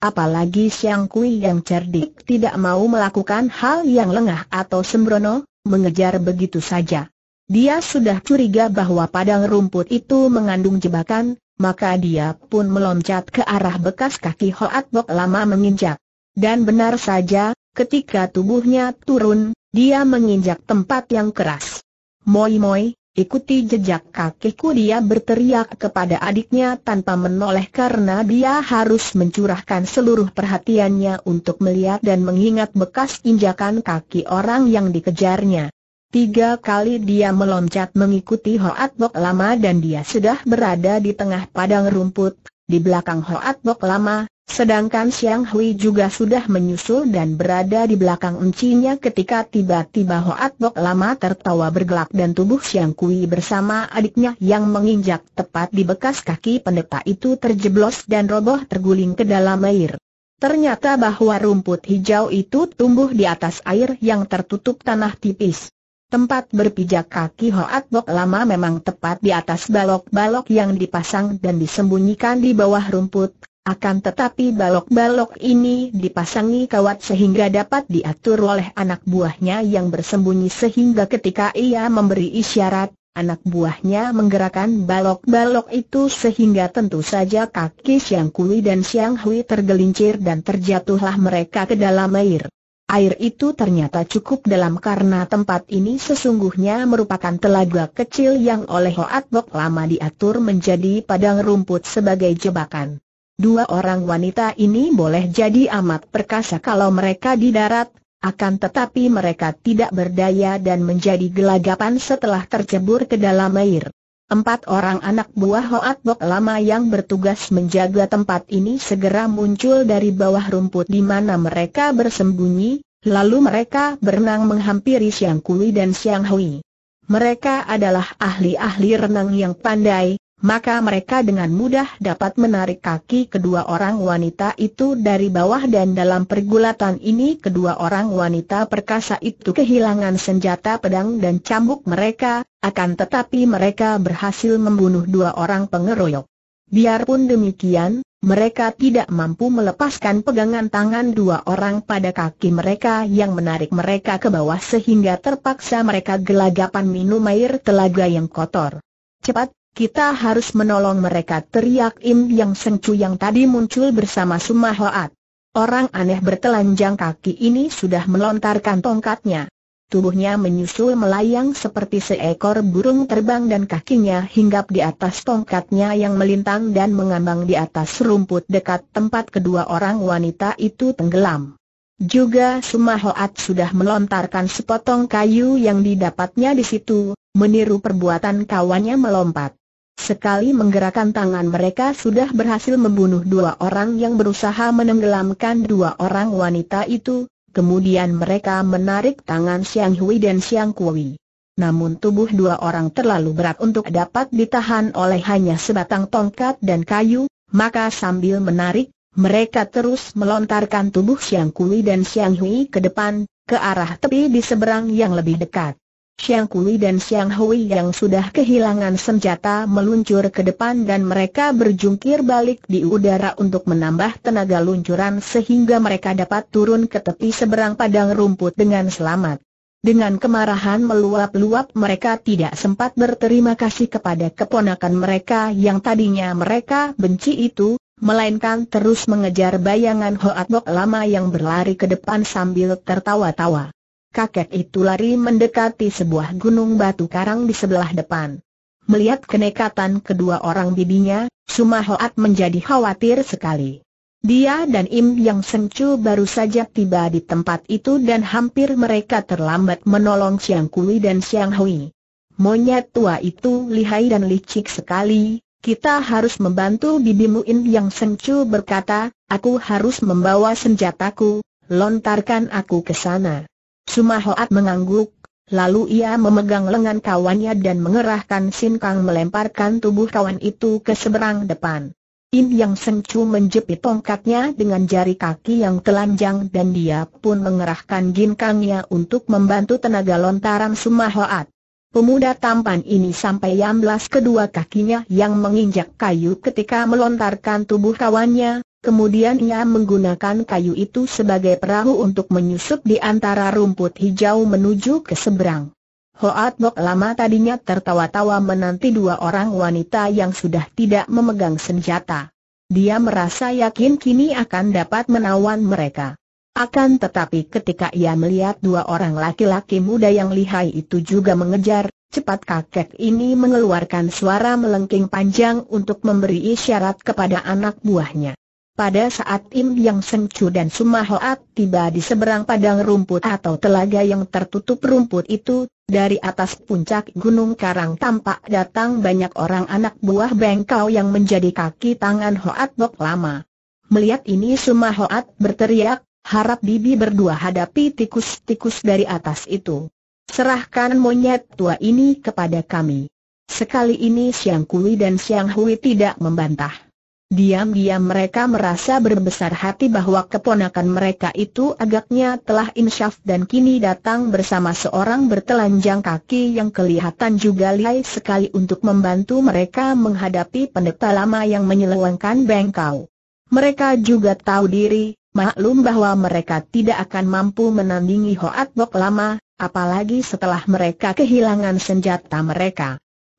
Apalagi Siang Kui yang cerdik tidak mau melakukan hal yang lengah atau sembrono, mengejar begitu saja. Dia sudah curiga bahwa padang rumput itu mengandung jebakan, maka dia pun meloncat ke arah bekas kaki Hoat Bok lama menginjak. Dan benar saja, ketika tubuhnya turun, dia menginjak tempat yang keras. Moi moi, ikuti jejak kakiku dia berteriak kepada adiknya tanpa menoleh karena dia harus mencurahkan seluruh perhatiannya untuk melihat dan mengingat bekas injakan kaki orang yang dikejarnya. Tiga kali dia meloncat mengikuti Hoat Bok Lama dan dia sudah berada di tengah padang rumput, di belakang Hoat Bok Lama, sedangkan Siang Hui juga sudah menyusul dan berada di belakang encinya ketika tiba-tiba Hoat Bok Lama tertawa bergelak dan tubuh Siang Hui bersama adiknya yang menginjak tepat di bekas kaki pendeta itu terjeblos dan roboh terguling ke dalam air. Ternyata bahwa rumput hijau itu tumbuh di atas air yang tertutup tanah tipis. Tempat berpijak kaki Hoat Bok lama memang tepat di atas balok-balok yang dipasang dan disembunyikan di bawah rumput, akan tetapi balok-balok ini dipasangi kawat sehingga dapat diatur oleh anak buahnya yang bersembunyi sehingga ketika ia memberi isyarat, anak buahnya menggerakkan balok-balok itu sehingga tentu saja kaki Siang Kui dan Siang Hui tergelincir dan terjatuhlah mereka ke dalam air. Air itu ternyata cukup dalam karena tempat ini sesungguhnya merupakan telaga kecil yang oleh Hoat Bok lama diatur menjadi padang rumput sebagai jebakan. Dua orang wanita ini boleh jadi amat perkasa kalau mereka di darat, akan tetapi mereka tidak berdaya dan menjadi gelagapan setelah tercebur ke dalam air. Empat orang anak buah Hoat Bok lama yang bertugas menjaga tempat ini segera muncul dari bawah rumput di mana mereka bersembunyi, lalu mereka berenang menghampiri Siang Kui dan Siang Hui. Mereka adalah ahli-ahli renang yang pandai, maka mereka dengan mudah dapat menarik kaki kedua orang wanita itu dari bawah dan dalam pergulatan ini kedua orang wanita perkasa itu kehilangan senjata pedang dan cambuk mereka, akan tetapi mereka berhasil membunuh dua orang pengeroyok. Biarpun demikian, mereka tidak mampu melepaskan pegangan tangan dua orang pada kaki mereka yang menarik mereka ke bawah sehingga terpaksa mereka gelagapan minum air telaga yang kotor. Cepat, kita harus menolong mereka teriak Im Yang Sengcu yang tadi muncul bersama Suma Hoat. Orang aneh bertelanjang kaki ini sudah melontarkan tongkatnya. Tubuhnya menyusul melayang seperti seekor burung terbang dan kakinya hinggap di atas tongkatnya yang melintang dan mengambang di atas rumput dekat tempat kedua orang wanita itu tenggelam. Juga Hoat sudah melontarkan sepotong kayu yang didapatnya di situ, meniru perbuatan kawannya melompat. Sekali menggerakkan tangan mereka sudah berhasil membunuh dua orang yang berusaha menenggelamkan dua orang wanita itu, kemudian mereka menarik tangan Xiang Hui dan Xiang Kui. Namun tubuh dua orang terlalu berat untuk dapat ditahan oleh hanya sebatang tongkat dan kayu, maka sambil menarik, mereka terus melontarkan tubuh Xiang Kui dan Xiang Hui ke depan, ke arah tepi di seberang yang lebih dekat. Xiang Kui dan Xiang Hui yang sudah kehilangan senjata meluncur ke depan dan mereka berjungkir balik di udara untuk menambah tenaga luncuran sehingga mereka dapat turun ke tepi seberang padang rumput dengan selamat. Dengan kemarahan meluap-luap mereka tidak sempat berterima kasih kepada keponakan mereka yang tadinya mereka benci itu, melainkan terus mengejar bayangan Hoat Bok lama yang berlari ke depan sambil tertawa-tawa kakek itu lari mendekati sebuah gunung batu karang di sebelah depan. Melihat kenekatan kedua orang bibinya, Sumahoat menjadi khawatir sekali. Dia dan Im Yang Sencu baru saja tiba di tempat itu dan hampir mereka terlambat menolong Siang Kui dan Siang Hui. Monyet tua itu lihai dan licik sekali, kita harus membantu bibimu Im Yang Sencu berkata, aku harus membawa senjataku, lontarkan aku ke sana. Sumahoat mengangguk, lalu ia memegang lengan kawannya dan mengerahkan Sin Kang melemparkan tubuh kawan itu ke seberang depan. Im Yang senyum menjepit tongkatnya dengan jari kaki yang telanjang dan dia pun mengerahkan gin ginkangnya untuk membantu tenaga lontaran Sumahoat. Pemuda tampan ini sampai yamblas kedua kakinya yang menginjak kayu ketika melontarkan tubuh kawannya, Kemudian ia menggunakan kayu itu sebagai perahu untuk menyusup di antara rumput hijau menuju ke seberang. Hoat Bok lama tadinya tertawa-tawa menanti dua orang wanita yang sudah tidak memegang senjata. Dia merasa yakin kini akan dapat menawan mereka. Akan tetapi ketika ia melihat dua orang laki-laki muda yang lihai itu juga mengejar, cepat kakek ini mengeluarkan suara melengking panjang untuk memberi isyarat kepada anak buahnya. Pada saat Im Yang sengcu dan Sumahoat tiba di seberang padang rumput atau telaga yang tertutup rumput itu, dari atas puncak Gunung Karang tampak datang banyak orang anak buah bengkau yang menjadi kaki tangan Hoat Bok Lama. Melihat ini Sumahoat berteriak, harap Bibi berdua hadapi tikus-tikus dari atas itu. Serahkan monyet tua ini kepada kami. Sekali ini Siang Kui dan Siang Hui tidak membantah. Diam-diam mereka merasa berbesar hati bahwa keponakan mereka itu agaknya telah insyaf dan kini datang bersama seorang bertelanjang kaki yang kelihatan juga lihai sekali untuk membantu mereka menghadapi pendeta lama yang menyelewengkan bengkau. Mereka juga tahu diri, maklum bahwa mereka tidak akan mampu menandingi Hoat Bok lama, apalagi setelah mereka kehilangan senjata mereka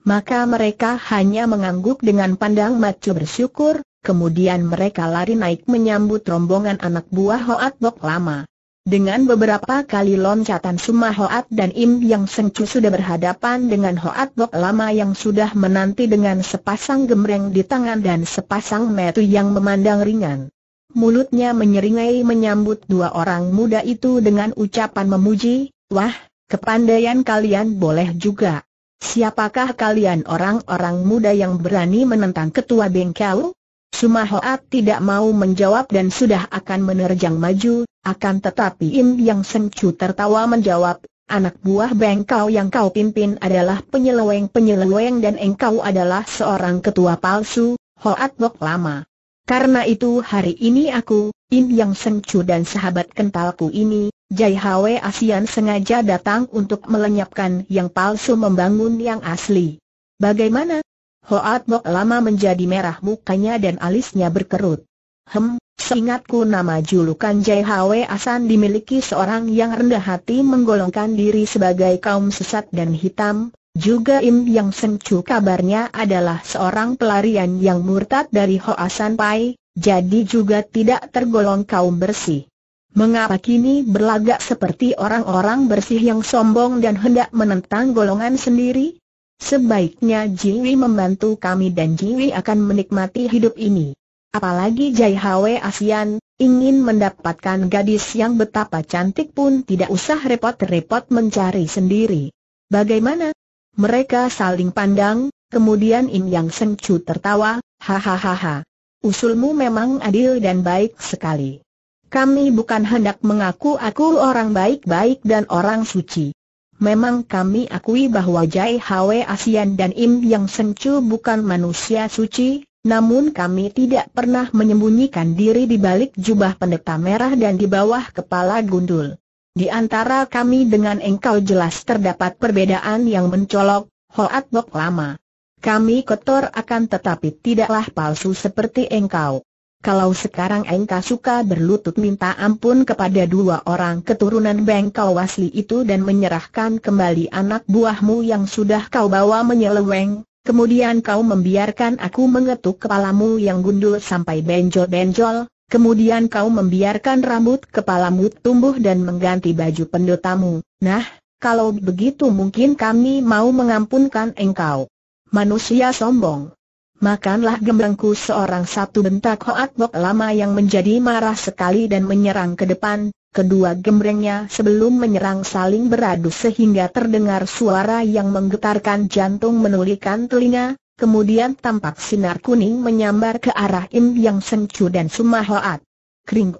maka mereka hanya mengangguk dengan pandang macu bersyukur, kemudian mereka lari naik menyambut rombongan anak buah Hoat Bok lama. Dengan beberapa kali loncatan Suma Hoat dan Im Yang Sengcu sudah berhadapan dengan Hoat Bok lama yang sudah menanti dengan sepasang gemreng di tangan dan sepasang metu yang memandang ringan. Mulutnya menyeringai menyambut dua orang muda itu dengan ucapan memuji, Wah, kepandaian kalian boleh juga. Siapakah kalian orang-orang muda yang berani menentang ketua bengkel? Sumahoat tidak mau menjawab dan sudah akan menerjang maju, akan tetapi Im Yang Sengcu tertawa menjawab, Anak buah bengkau yang kau pimpin adalah penyeleweng-penyeleweng dan engkau adalah seorang ketua palsu, Hoat Bok Lama. Karena itu hari ini aku, Im Yang Sengcu dan sahabat kentalku ini, Jai Hwe Asian sengaja datang untuk melenyapkan yang palsu membangun yang asli. Bagaimana? Hoat Bok lama menjadi merah mukanya dan alisnya berkerut. Hem, seingatku nama julukan Jai Hwe Asan dimiliki seorang yang rendah hati menggolongkan diri sebagai kaum sesat dan hitam, juga Im Yang Chu kabarnya adalah seorang pelarian yang murtad dari Hoa San Pai, jadi juga tidak tergolong kaum bersih. Mengapa kini berlagak seperti orang-orang bersih yang sombong dan hendak menentang golongan sendiri? Sebaiknya Jiwi membantu kami dan Jiwi akan menikmati hidup ini. Apalagi Jai Hwe Asian, ingin mendapatkan gadis yang betapa cantik pun tidak usah repot-repot mencari sendiri. Bagaimana? Mereka saling pandang, kemudian Im Yang Sengcu tertawa, hahaha. Usulmu memang adil dan baik sekali. Kami bukan hendak mengaku aku orang baik-baik dan orang suci. Memang kami akui bahwa Jai Hwe Asian dan Im Yang Sencu bukan manusia suci, namun kami tidak pernah menyembunyikan diri di balik jubah pendeta merah dan di bawah kepala gundul. Di antara kami dengan engkau jelas terdapat perbedaan yang mencolok, Hoat Bok lama. Kami kotor akan tetapi tidaklah palsu seperti engkau. Kalau sekarang engkau suka berlutut minta ampun kepada dua orang keturunan Bengkau Wasli itu dan menyerahkan kembali anak buahmu yang sudah kau bawa menyeleweng, kemudian kau membiarkan aku mengetuk kepalamu yang gundul sampai benjol-benjol, kemudian kau membiarkan rambut kepalamu tumbuh dan mengganti baju pendotamu. Nah, kalau begitu mungkin kami mau mengampunkan engkau. Manusia sombong. Makanlah gembangku seorang satu bentak Hoat Bok lama yang menjadi marah sekali dan menyerang ke depan, kedua gembrengnya sebelum menyerang saling beradu sehingga terdengar suara yang menggetarkan jantung menulikan telinga, kemudian tampak sinar kuning menyambar ke arah Im Yang Sencu dan Sumah Hoat. Kring!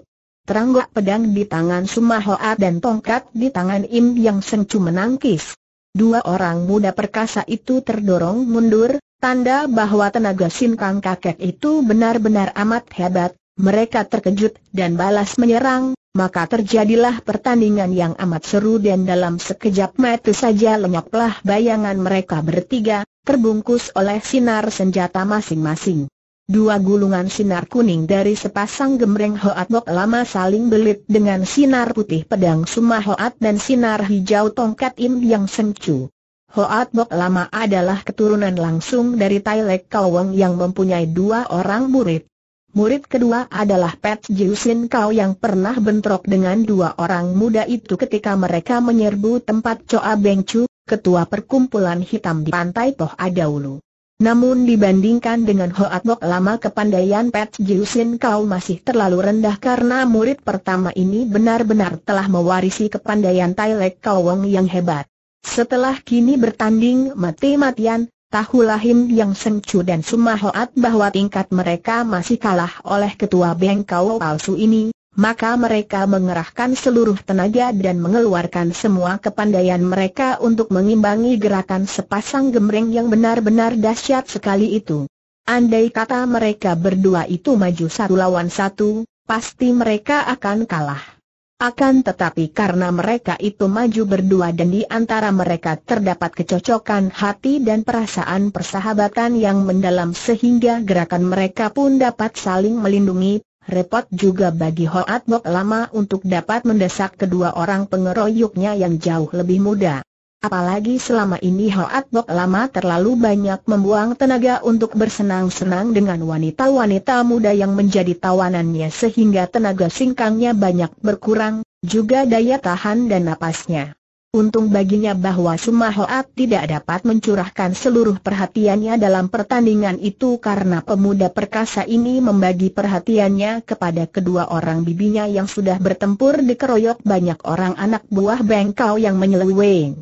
Teranggak pedang di tangan Sumah Hoat dan tongkat di tangan Im Yang Sencu menangkis. Dua orang muda perkasa itu terdorong mundur, Tanda bahwa tenaga sinkang kakek itu benar-benar amat hebat, mereka terkejut dan balas menyerang, maka terjadilah pertandingan yang amat seru dan dalam sekejap mata saja lenyaplah bayangan mereka bertiga, terbungkus oleh sinar senjata masing-masing. Dua gulungan sinar kuning dari sepasang gemreng Hoat Bok lama saling belit dengan sinar putih pedang Suma Hoat dan sinar hijau tongkat Im Yang Sencu. Hoat Bok Lama adalah keturunan langsung dari Tai Lek Kawang yang mempunyai dua orang murid. Murid kedua adalah Pet Jiusin Kau yang pernah bentrok dengan dua orang muda itu ketika mereka menyerbu tempat Choa Beng Chu, ketua perkumpulan hitam di pantai Toh Adaulu. Namun dibandingkan dengan Hoat Bok Lama kepandaian Pet Jiusin Kau masih terlalu rendah karena murid pertama ini benar-benar telah mewarisi kepandaian Tai Lek Kawang yang hebat. Setelah kini bertanding mati-matian, Tahu Lahim yang Sengcu dan Sumahoat bahwa tingkat mereka masih kalah oleh ketua bengkau palsu ini, maka mereka mengerahkan seluruh tenaga dan mengeluarkan semua kepandaian mereka untuk mengimbangi gerakan sepasang gemreng yang benar-benar dahsyat sekali itu. Andai kata mereka berdua itu maju satu lawan satu, pasti mereka akan kalah. Akan tetapi karena mereka itu maju berdua dan di antara mereka terdapat kecocokan hati dan perasaan persahabatan yang mendalam sehingga gerakan mereka pun dapat saling melindungi, repot juga bagi Hoat Bok lama untuk dapat mendesak kedua orang pengeroyoknya yang jauh lebih muda. Apalagi selama ini Hoat Bok lama terlalu banyak membuang tenaga untuk bersenang-senang dengan wanita-wanita muda yang menjadi tawanannya sehingga tenaga singkangnya banyak berkurang, juga daya tahan dan napasnya. Untung baginya bahwa Suma Hoat tidak dapat mencurahkan seluruh perhatiannya dalam pertandingan itu karena pemuda perkasa ini membagi perhatiannya kepada kedua orang bibinya yang sudah bertempur dikeroyok banyak orang anak buah bengkau yang menyeleweng.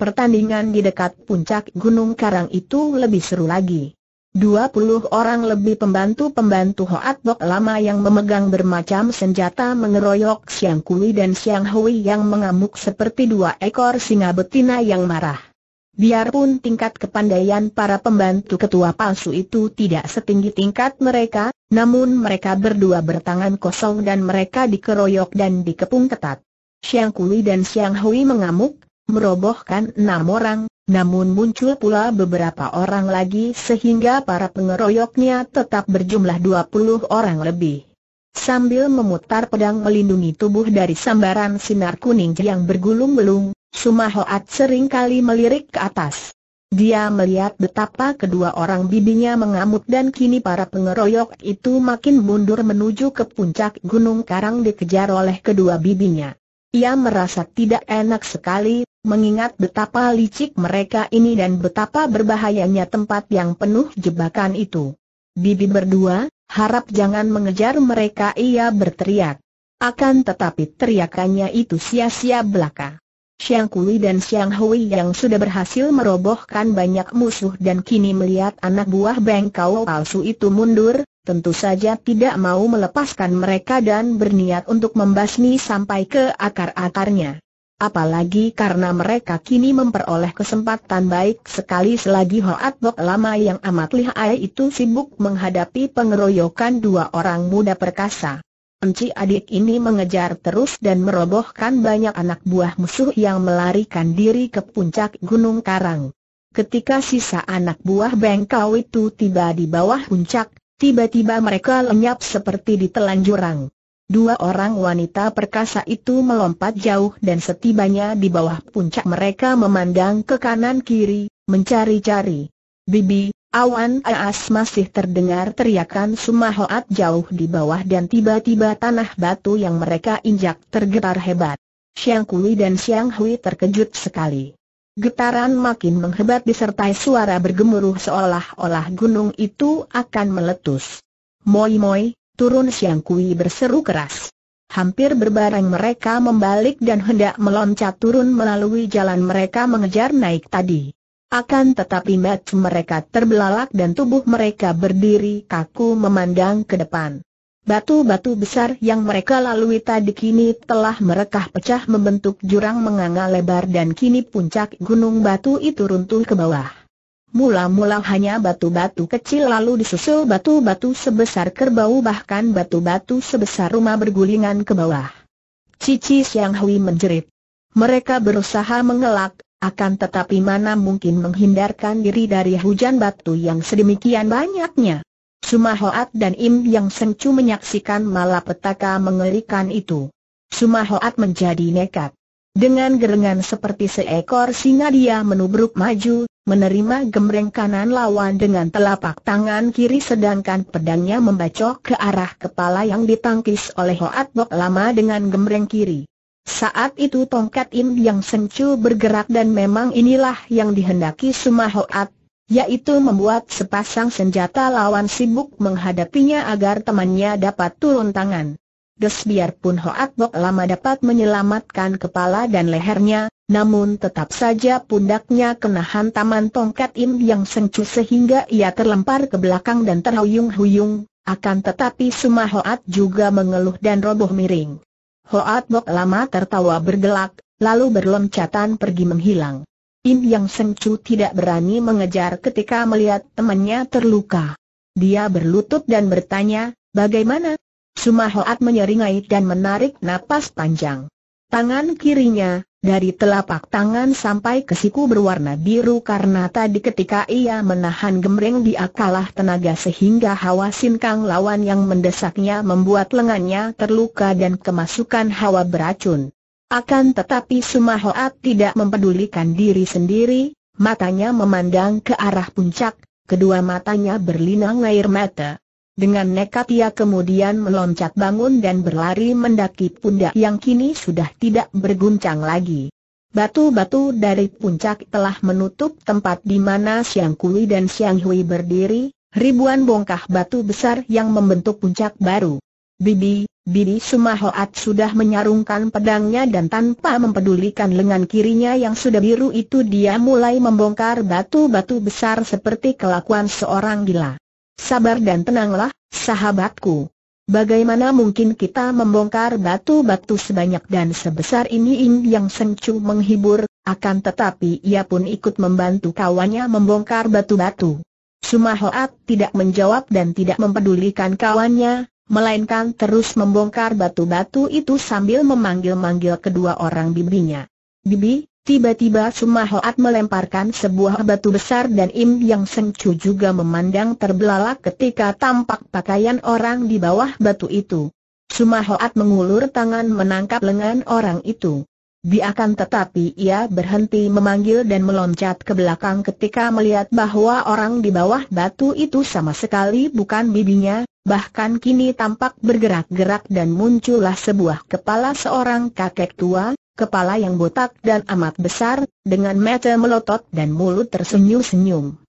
Pertandingan di dekat puncak Gunung Karang itu lebih seru lagi. 20 orang lebih pembantu-pembantu Hoat Bok lama yang memegang bermacam senjata mengeroyok Siang Kui dan Siang Hui yang mengamuk seperti dua ekor singa betina yang marah. Biarpun tingkat kepandaian para pembantu ketua palsu itu tidak setinggi tingkat mereka, namun mereka berdua bertangan kosong dan mereka dikeroyok dan dikepung ketat. Siang Kui dan Siang Hui mengamuk, merobohkan enam orang, namun muncul pula beberapa orang lagi sehingga para pengeroyoknya tetap berjumlah dua puluh orang lebih. Sambil memutar pedang melindungi tubuh dari sambaran sinar kuning yang bergulung-belung, Sumahoat seringkali melirik ke atas. Dia melihat betapa kedua orang bibinya mengamuk dan kini para pengeroyok itu makin mundur menuju ke puncak Gunung Karang dikejar oleh kedua bibinya. Ia merasa tidak enak sekali, mengingat betapa licik mereka ini dan betapa berbahayanya tempat yang penuh jebakan itu. Bibi berdua, harap jangan mengejar mereka ia berteriak. Akan tetapi teriakannya itu sia-sia belaka. Siang Kui dan Siang Hui yang sudah berhasil merobohkan banyak musuh dan kini melihat anak buah bengkau palsu itu mundur, tentu saja tidak mau melepaskan mereka dan berniat untuk membasmi sampai ke akar-akarnya. Apalagi karena mereka kini memperoleh kesempatan baik sekali selagi Hoat Bok lama yang amat lihai itu sibuk menghadapi pengeroyokan dua orang muda perkasa. Enci adik ini mengejar terus dan merobohkan banyak anak buah musuh yang melarikan diri ke puncak Gunung Karang. Ketika sisa anak buah bengkau itu tiba di bawah puncak, tiba-tiba mereka lenyap seperti ditelan jurang. Dua orang wanita perkasa itu melompat jauh dan setibanya di bawah puncak mereka memandang ke kanan kiri, mencari-cari. Bibi, awan aas masih terdengar teriakan Sumahoat jauh di bawah dan tiba-tiba tanah batu yang mereka injak tergetar hebat. Siang Kui dan Siang Hui terkejut sekali. Getaran makin menghebat disertai suara bergemuruh seolah-olah gunung itu akan meletus. Moi-moi, turun Siang Kui berseru keras. Hampir berbareng mereka membalik dan hendak meloncat turun melalui jalan mereka mengejar naik tadi. Akan tetapi mat mereka terbelalak dan tubuh mereka berdiri kaku memandang ke depan. Batu-batu besar yang mereka lalui tadi kini telah merekah pecah membentuk jurang menganga lebar dan kini puncak gunung batu itu runtuh ke bawah. Mula-mula hanya batu-batu kecil lalu disusul batu-batu sebesar kerbau bahkan batu-batu sebesar rumah bergulingan ke bawah. Cici Siang Hui menjerit. Mereka berusaha mengelak, akan tetapi mana mungkin menghindarkan diri dari hujan batu yang sedemikian banyaknya. Sumahoat dan Im Yang Sengcu menyaksikan malapetaka mengerikan itu. Sumahoat menjadi nekat. Dengan gerengan seperti seekor singa dia menubruk maju, menerima gembreng kanan lawan dengan telapak tangan kiri sedangkan pedangnya membacok ke arah kepala yang ditangkis oleh Hoat Bok Lama dengan gembreng kiri. Saat itu tongkat Im yang sencu bergerak dan memang inilah yang dihendaki Suma Hoat, yaitu membuat sepasang senjata lawan sibuk menghadapinya agar temannya dapat turun tangan. Des biarpun Hoat Bok lama dapat menyelamatkan kepala dan lehernya, namun tetap saja pundaknya kena hantaman tongkat Im yang sengcu sehingga ia terlempar ke belakang dan terhuyung-huyung, akan tetapi semua Hoat juga mengeluh dan roboh miring. Hoat Bok lama tertawa bergelak, lalu berloncatan pergi menghilang. Im Yang sengcu tidak berani mengejar ketika melihat temannya terluka. Dia berlutut dan bertanya, bagaimana? Suma menyeringai dan menarik napas panjang. Tangan kirinya, dari telapak tangan sampai ke siku berwarna biru karena tadi ketika ia menahan gemreng dia kalah tenaga sehingga hawa sinkang lawan yang mendesaknya membuat lengannya terluka dan kemasukan hawa beracun. Akan tetapi Suma tidak mempedulikan diri sendiri, matanya memandang ke arah puncak, kedua matanya berlinang air mata. Dengan nekat ia kemudian meloncat bangun dan berlari mendaki pundak yang kini sudah tidak berguncang lagi. Batu-batu dari puncak telah menutup tempat di mana Siang Kui dan Siang Hui berdiri, ribuan bongkah batu besar yang membentuk puncak baru. Bibi, Bibi Sumahoat sudah menyarungkan pedangnya dan tanpa mempedulikan lengan kirinya yang sudah biru itu dia mulai membongkar batu-batu besar seperti kelakuan seorang gila. Sabar dan tenanglah, sahabatku. Bagaimana mungkin kita membongkar batu-batu sebanyak dan sebesar ini In Yang Sengcu menghibur, akan tetapi ia pun ikut membantu kawannya membongkar batu-batu. Sumahoat tidak menjawab dan tidak mempedulikan kawannya, melainkan terus membongkar batu-batu itu sambil memanggil-manggil kedua orang bibinya. Bibi, Tiba-tiba Suma Hoat melemparkan sebuah batu besar dan Im Yang Seng Chu juga memandang terbelalak ketika tampak pakaian orang di bawah batu itu. Suma Hoat mengulur tangan menangkap lengan orang itu. Biakan tetapi ia berhenti memanggil dan meloncat ke belakang ketika melihat bahwa orang di bawah batu itu sama sekali bukan bibinya, bahkan kini tampak bergerak-gerak dan muncullah sebuah kepala seorang kakek tua, kepala yang botak dan amat besar, dengan mata melotot dan mulut tersenyum-senyum.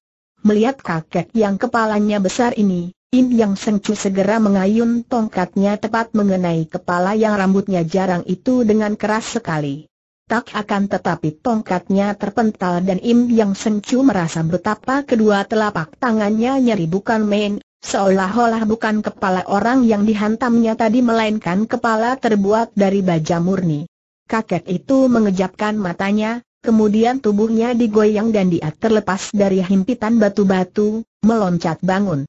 Melihat kakek yang kepalanya besar ini, Im Yang Sengcu segera mengayun tongkatnya tepat mengenai kepala yang rambutnya jarang itu dengan keras sekali. Tak akan tetapi tongkatnya terpental dan Im Yang Sengcu merasa betapa kedua telapak tangannya nyeri bukan main, seolah-olah bukan kepala orang yang dihantamnya tadi melainkan kepala terbuat dari baja murni kakek itu mengejapkan matanya, kemudian tubuhnya digoyang dan dia terlepas dari himpitan batu-batu, meloncat bangun.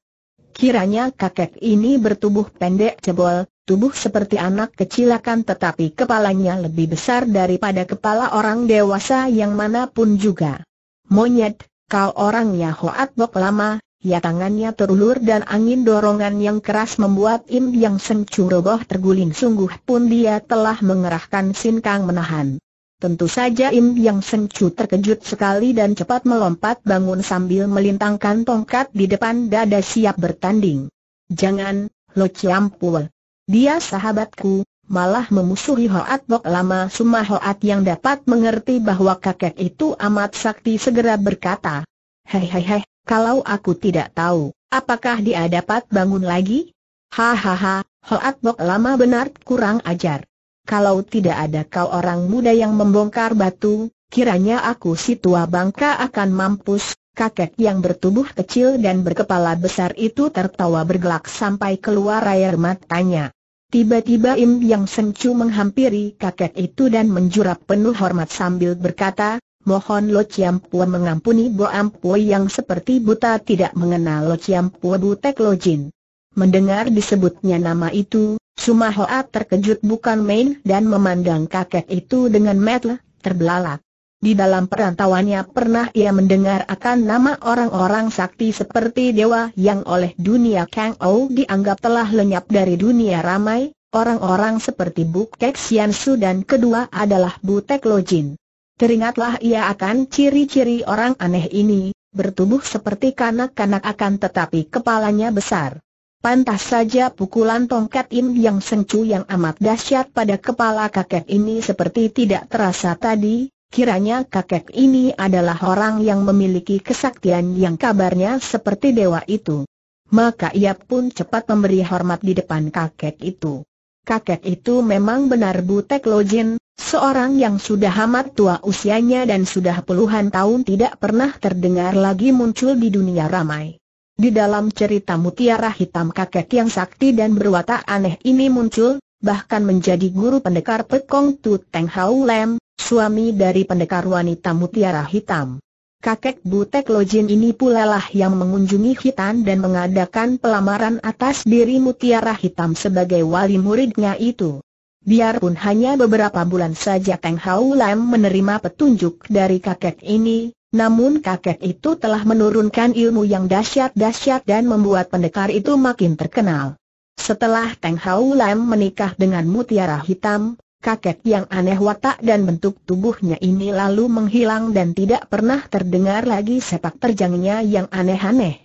Kiranya kakek ini bertubuh pendek cebol, tubuh seperti anak kecil akan tetapi kepalanya lebih besar daripada kepala orang dewasa yang manapun juga. Monyet, kau orangnya Hoat Bok lama, Ya tangannya terulur dan angin dorongan yang keras membuat Im Yang Sencu roboh terguling sungguh pun dia telah mengerahkan Sin Kang menahan. Tentu saja Im Yang Sencu terkejut sekali dan cepat melompat bangun sambil melintangkan tongkat di depan dada siap bertanding. Jangan, Lo Ciampul. Dia sahabatku, malah memusuhi Hoat Bok lama Suma Hoat yang dapat mengerti bahwa kakek itu amat sakti segera berkata. Hei hei hei, kalau aku tidak tahu, apakah dia dapat bangun lagi? Hahaha, Hoat Bok lama benar kurang ajar. Kalau tidak ada kau orang muda yang membongkar batu, kiranya aku si tua bangka akan mampus. Kakek yang bertubuh kecil dan berkepala besar itu tertawa bergelak sampai keluar air matanya. Tiba-tiba Im Yang Sencu menghampiri kakek itu dan menjurap penuh hormat sambil berkata, Mohon Lo Chiam Pua mengampuni Bo Pua yang seperti buta tidak mengenal Lo Chiam Pua Butek Lo Jin. Mendengar disebutnya nama itu, Sumahoa terkejut bukan main dan memandang kakek itu dengan metel, terbelalak. Di dalam perantauannya pernah ia mendengar akan nama orang-orang sakti seperti dewa yang oleh dunia Kang Ou dianggap telah lenyap dari dunia ramai, orang-orang seperti Bukek Su dan kedua adalah bu Tek Lo Jin. Teringatlah ia akan ciri-ciri orang aneh ini, bertubuh seperti kanak-kanak akan tetapi kepalanya besar. Pantas saja pukulan tongkat Im Yang Sengcu yang amat dahsyat pada kepala kakek ini seperti tidak terasa tadi, Kiranya kakek ini adalah orang yang memiliki kesaktian yang kabarnya seperti dewa itu. Maka ia pun cepat memberi hormat di depan kakek itu. Kakek itu memang benar Butek Lojin, Seorang yang sudah amat tua usianya dan sudah puluhan tahun tidak pernah terdengar lagi muncul di dunia ramai. Di dalam cerita mutiara hitam kakek yang sakti dan berwatak aneh ini muncul, bahkan menjadi guru pendekar Pekong Tu Teng Hau Lem, suami dari pendekar wanita mutiara hitam. Kakek Butek Lojin ini pula lah yang mengunjungi hitam dan mengadakan pelamaran atas diri mutiara hitam sebagai wali muridnya itu. Biarpun hanya beberapa bulan saja Teng Hau Lam menerima petunjuk dari kakek ini, namun kakek itu telah menurunkan ilmu yang dahsyat-dahsyat dan membuat pendekar itu makin terkenal. Setelah Teng Hau Lam menikah dengan Mutiara Hitam, kakek yang aneh watak dan bentuk tubuhnya ini lalu menghilang dan tidak pernah terdengar lagi sepak terjangnya yang aneh-aneh.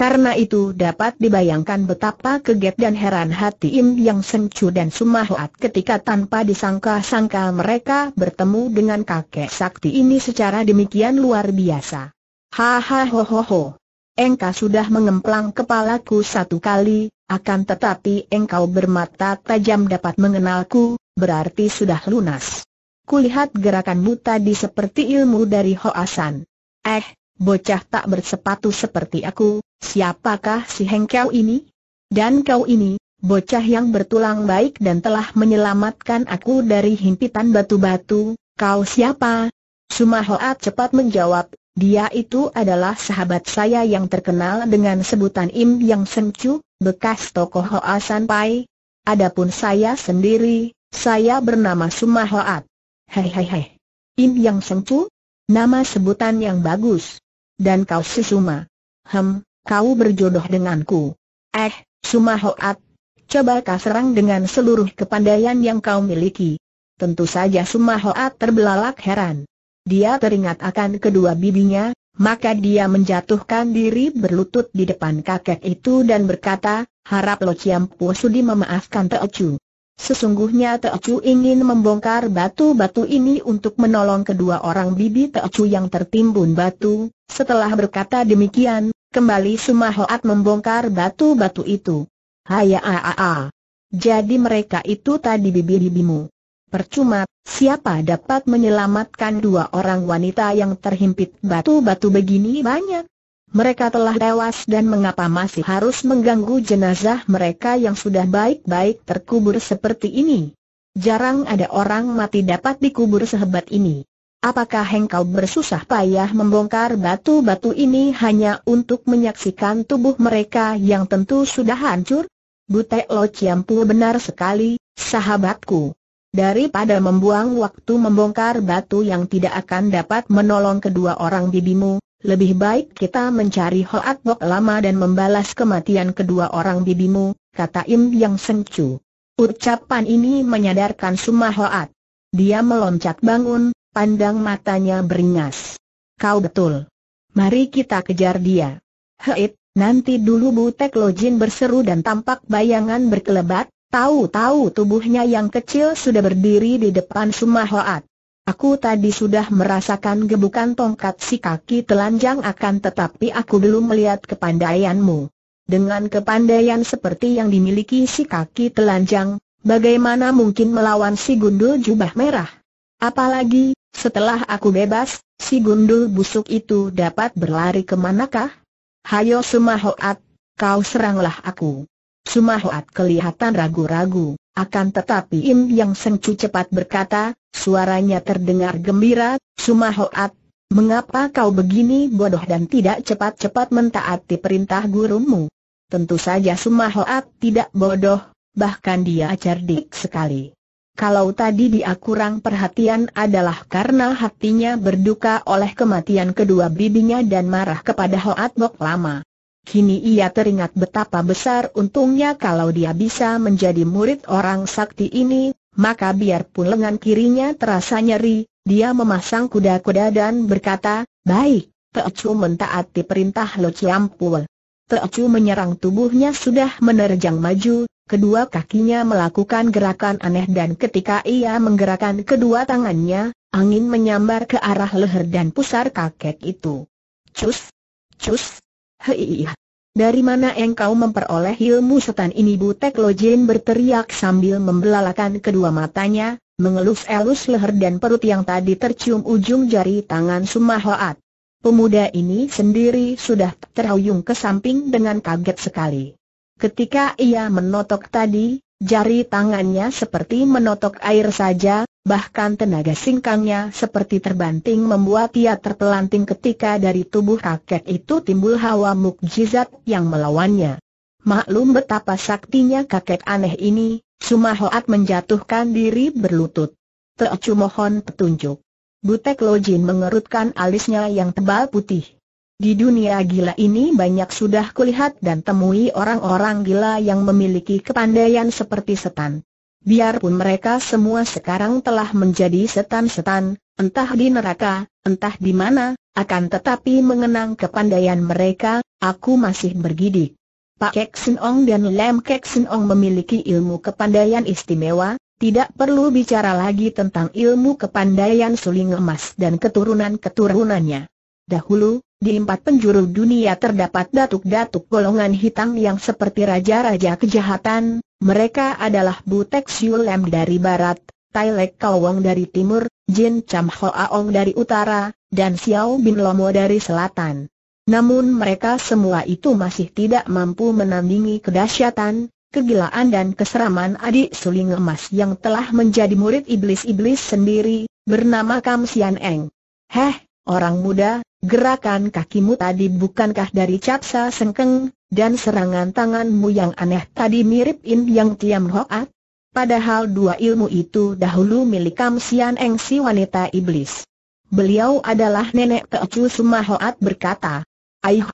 Karena itu dapat dibayangkan betapa keget dan heran hati Im Yang Sencu dan Sumahoat ketika tanpa disangka-sangka mereka bertemu dengan kakek sakti ini secara demikian luar biasa. Hahaha ho ho ho. Engkau sudah mengemplang kepalaku satu kali, akan tetapi engkau bermata tajam dapat mengenalku, berarti sudah lunas. Kulihat gerakanmu tadi seperti ilmu dari Hoasan. Eh, bocah tak bersepatu seperti aku, siapakah si hengkau ini? Dan kau ini, bocah yang bertulang baik dan telah menyelamatkan aku dari himpitan batu-batu, kau siapa? Sumahoat cepat menjawab, dia itu adalah sahabat saya yang terkenal dengan sebutan Im Yang Sencu, bekas tokoh Hoa Pai. Adapun saya sendiri, saya bernama Sumahoat. Hei hei hei. Im Yang Sencu? Nama sebutan yang bagus. Dan kau Susuma. Hem, kau berjodoh denganku. Eh, Suma Hoat. Coba kau serang dengan seluruh kepandaian yang kau miliki. Tentu saja Suma Hoat terbelalak heran. Dia teringat akan kedua bibinya, maka dia menjatuhkan diri berlutut di depan kakek itu dan berkata, harap Lo Chiam Pu Sudi memaafkan Teocu. Sesungguhnya Teocu ingin membongkar batu-batu ini untuk menolong kedua orang bibi Teocu yang tertimbun batu, setelah berkata demikian, kembali Sumahoat membongkar batu-batu itu. Haya aaa. Jadi mereka itu tadi bibi-bibimu. Percuma, siapa dapat menyelamatkan dua orang wanita yang terhimpit batu-batu begini banyak? Mereka telah tewas dan mengapa masih harus mengganggu jenazah mereka yang sudah baik-baik terkubur seperti ini? Jarang ada orang mati dapat dikubur sehebat ini. Apakah engkau bersusah payah membongkar batu-batu ini hanya untuk menyaksikan tubuh mereka yang tentu sudah hancur? Butek Lo Ciampu benar sekali, sahabatku. Daripada membuang waktu membongkar batu yang tidak akan dapat menolong kedua orang bibimu, lebih baik kita mencari Hoat Bok lama dan membalas kematian kedua orang bibimu, kata Im Yang Sencu. Ucapan ini menyadarkan semua Hoat. Dia meloncat bangun, Pandang matanya beringas. Kau betul. Mari kita kejar dia. Heit, nanti dulu Butek Lojin berseru dan tampak bayangan berkelebat, tahu-tahu tubuhnya yang kecil sudah berdiri di depan Sumahoat. Aku tadi sudah merasakan gebukan tongkat si kaki telanjang akan tetapi aku belum melihat kepandaianmu. Dengan kepandaian seperti yang dimiliki si kaki telanjang, bagaimana mungkin melawan si gundul jubah merah? Apalagi, setelah aku bebas, si gundul busuk itu dapat berlari ke manakah? Hayo Sumahoat, kau seranglah aku. Sumahoat kelihatan ragu-ragu, akan tetapi Im Yang Sengcu cepat berkata, suaranya terdengar gembira, Sumahoat, mengapa kau begini bodoh dan tidak cepat-cepat mentaati perintah gurumu? Tentu saja Sumahoat tidak bodoh, bahkan dia cerdik sekali. Kalau tadi dia kurang perhatian adalah karena hatinya berduka oleh kematian kedua bibinya dan marah kepada Hoat Bok lama. Kini ia teringat betapa besar untungnya kalau dia bisa menjadi murid orang sakti ini, maka biarpun lengan kirinya terasa nyeri, dia memasang kuda-kuda dan berkata, Baik, Teocu mentaati perintah Lo Chiampul. Teocu menyerang tubuhnya sudah menerjang maju, kedua kakinya melakukan gerakan aneh dan ketika ia menggerakkan kedua tangannya, angin menyambar ke arah leher dan pusar kakek itu. Cus! Cus! Hei! Dari mana engkau memperoleh ilmu setan ini Butek Lojin berteriak sambil membelalakan kedua matanya, mengelus-elus leher dan perut yang tadi tercium ujung jari tangan Sumahoat. Pemuda ini sendiri sudah terhuyung ke samping dengan kaget sekali. Ketika ia menotok tadi, jari tangannya seperti menotok air saja, bahkan tenaga singkangnya seperti terbanting membuat ia terpelanting ketika dari tubuh kakek itu timbul hawa mukjizat yang melawannya. Maklum betapa saktinya kakek aneh ini, Sumahoat menjatuhkan diri berlutut. Teocu mohon petunjuk. Butek Lojin mengerutkan alisnya yang tebal putih. Di dunia gila ini banyak sudah kulihat dan temui orang-orang gila yang memiliki kepandaian seperti setan. Biarpun mereka semua sekarang telah menjadi setan-setan, entah di neraka, entah di mana, akan tetapi mengenang kepandaian mereka, aku masih bergidik. Pak Kek Sin Ong dan Lam Kek Sin Ong memiliki ilmu kepandaian istimewa, tidak perlu bicara lagi tentang ilmu kepandaian suling emas dan keturunan-keturunannya. Dahulu, di empat penjuru dunia terdapat datuk-datuk golongan hitam yang seperti raja-raja kejahatan, mereka adalah Butek Siulem dari barat, Tailek Kawong dari timur, Jin Cham Hoaong dari utara, dan Xiao Bin Lomo dari selatan. Namun mereka semua itu masih tidak mampu menandingi kedahsyatan, kegilaan dan keseraman adik suling emas yang telah menjadi murid iblis-iblis sendiri, bernama Kam Sian Eng. Heh, Orang muda, gerakan kakimu tadi bukankah dari Capsa Sengkeng, dan serangan tanganmu yang aneh tadi mirip In Yang Tiam Hoat? Padahal dua ilmu itu dahulu milik Kam Sian Eng si wanita iblis. Beliau adalah nenek Teocu Sumahoat berkata, Aih,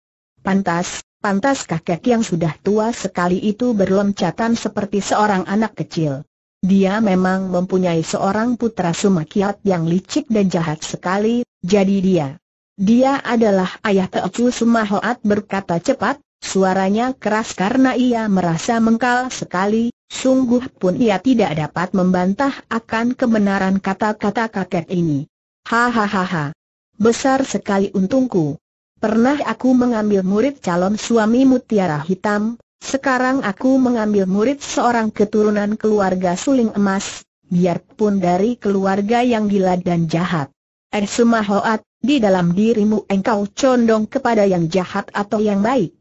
pantas, pantas kakek yang sudah tua sekali itu berloncatan seperti seorang anak kecil. Dia memang mempunyai seorang putra Sumakiat yang licik dan jahat sekali, jadi dia. Dia adalah ayah Teocu Sumahoat berkata cepat, suaranya keras karena ia merasa mengkal sekali, sungguh pun ia tidak dapat membantah akan kebenaran kata-kata kakek ini. Hahaha. Besar sekali untungku. Pernah aku mengambil murid calon suami mutiara hitam, sekarang aku mengambil murid seorang keturunan keluarga suling emas, biarpun dari keluarga yang gila dan jahat. Er Sumahoat, di dalam dirimu engkau condong kepada yang jahat atau yang baik?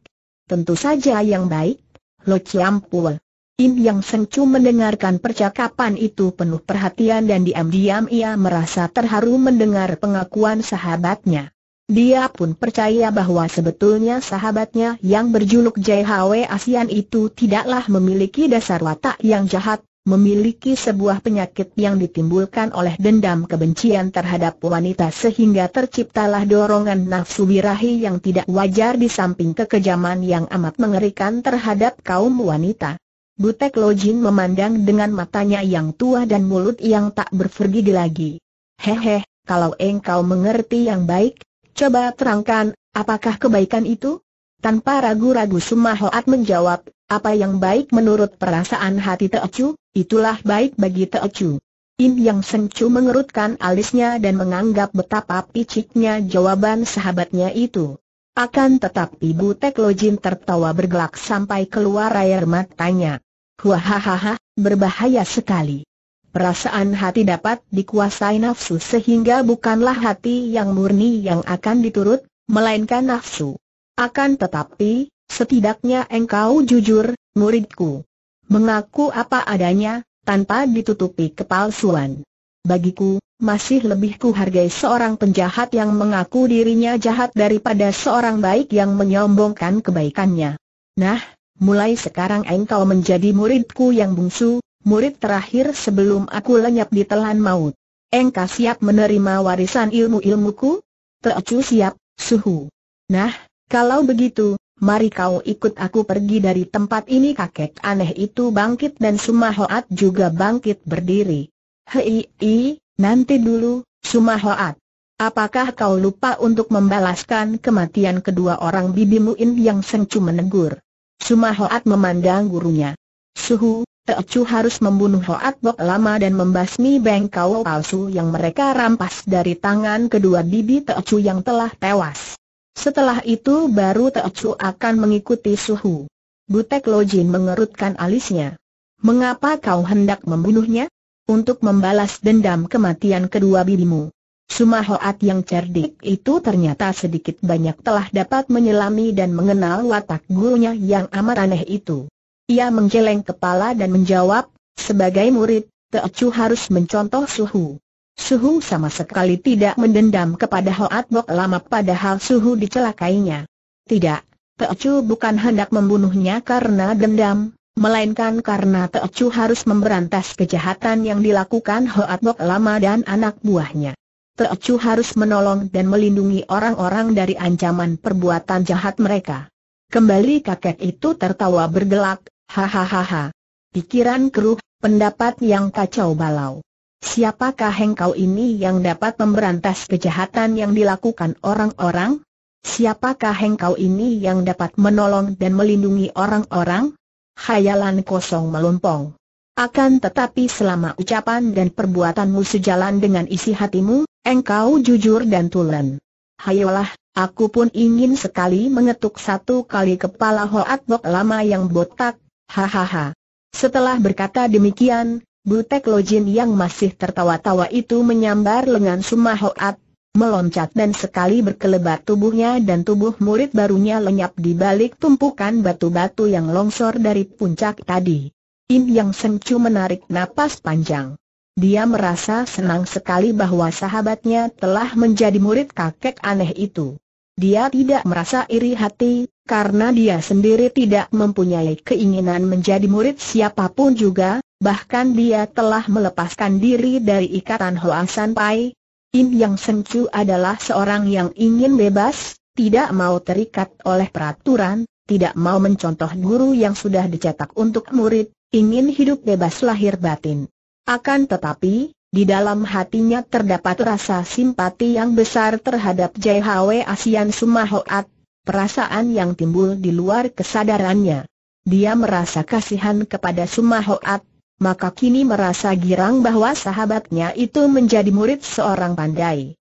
Tentu saja yang baik, Lo Ciampul. Im Yang Sengcu mendengarkan percakapan itu penuh perhatian dan diam-diam ia merasa terharu mendengar pengakuan sahabatnya. Dia pun percaya bahwa sebetulnya sahabatnya yang berjuluk JHW ASEAN itu tidaklah memiliki dasar watak yang jahat, memiliki sebuah penyakit yang ditimbulkan oleh dendam kebencian terhadap wanita sehingga terciptalah dorongan nafsu birahi yang tidak wajar di samping kekejaman yang amat mengerikan terhadap kaum wanita. Butek Lojin memandang dengan matanya yang tua dan mulut yang tak berpergi lagi. Hehe, kalau engkau mengerti yang baik, coba terangkan, apakah kebaikan itu? Tanpa ragu-ragu Sumahoat menjawab, apa yang baik menurut perasaan hati Teocu, itulah baik bagi Teocu. Im Yang Sencu mengerutkan alisnya dan menganggap betapa piciknya jawaban sahabatnya itu. Akan tetapi Bu Teklojin tertawa bergelak sampai keluar air matanya. Wahahaha, berbahaya sekali. Perasaan hati dapat dikuasai nafsu sehingga bukanlah hati yang murni yang akan diturut, melainkan nafsu. Akan tetapi, setidaknya engkau jujur, muridku. Mengaku apa adanya, tanpa ditutupi kepalsuan. Bagiku, masih lebih kuhargai seorang penjahat yang mengaku dirinya jahat daripada seorang baik yang menyombongkan kebaikannya. Nah, mulai sekarang engkau menjadi muridku yang bungsu, murid terakhir sebelum aku lenyap di telan maut. Engkau siap menerima warisan ilmu-ilmuku? Teocu siap, suhu. Nah, kalau begitu, mari kau ikut aku pergi dari tempat ini kakek aneh itu bangkit dan Sumahoat juga bangkit berdiri. Hei, i, nanti dulu, Sumahoat. Apakah kau lupa untuk membalaskan kematian kedua orang In yang Sengcu menegur? Sumahoat memandang gurunya. Suhu, Teocu harus membunuh Hoat Bok lama dan membasmi bengkau palsu yang mereka rampas dari tangan kedua bibi Teocu yang telah tewas. Setelah itu baru Teocu akan mengikuti suhu. Butek Lojin mengerutkan alisnya. Mengapa kau hendak membunuhnya? Untuk membalas dendam kematian kedua bibimu. Sumahoat yang cerdik itu ternyata sedikit banyak telah dapat menyelami dan mengenal watak gurunya yang amat aneh itu. Ia menggeleng kepala dan menjawab, sebagai murid, Teocu harus mencontoh suhu. Suhu sama sekali tidak mendendam kepada Hoat Bok lama padahal Suhu dicelakainya. Tidak, Teocu bukan hendak membunuhnya karena dendam, melainkan karena Teocu harus memberantas kejahatan yang dilakukan Hoat Bok lama dan anak buahnya. Teocu harus menolong dan melindungi orang-orang dari ancaman perbuatan jahat mereka. Kembali kakek itu tertawa bergelak, hahaha. Pikiran keruh, pendapat yang kacau balau. Siapakah engkau ini yang dapat memberantas kejahatan yang dilakukan orang-orang? Siapakah engkau ini yang dapat menolong dan melindungi orang-orang? Khayalan kosong melompong. Akan tetapi selama ucapan dan perbuatanmu sejalan dengan isi hatimu, engkau jujur dan tulen. Hayolah, aku pun ingin sekali mengetuk satu kali kepala Hoat Bok lama yang botak, hahaha. Setelah berkata demikian, Butek Lojin yang masih tertawa-tawa itu menyambar lengan Sumahoat, meloncat dan sekali berkelebat tubuhnya dan tubuh murid barunya lenyap di balik tumpukan batu-batu yang longsor dari puncak tadi. Im Yang Sencu menarik napas panjang. Dia merasa senang sekali bahwa sahabatnya telah menjadi murid kakek aneh itu. Dia tidak merasa iri hati, karena dia sendiri tidak mempunyai keinginan menjadi murid siapapun juga, bahkan dia telah melepaskan diri dari ikatan Hoang San Pai. Im Yang Sencu adalah seorang yang ingin bebas, tidak mau terikat oleh peraturan, tidak mau mencontoh guru yang sudah dicetak untuk murid, ingin hidup bebas lahir batin. Akan tetapi, di dalam hatinya terdapat rasa simpati yang besar terhadap JHW Asian Sumahoat, perasaan yang timbul di luar kesadarannya. Dia merasa kasihan kepada Sumahoat, maka kini merasa girang bahwa sahabatnya itu menjadi murid seorang pandai.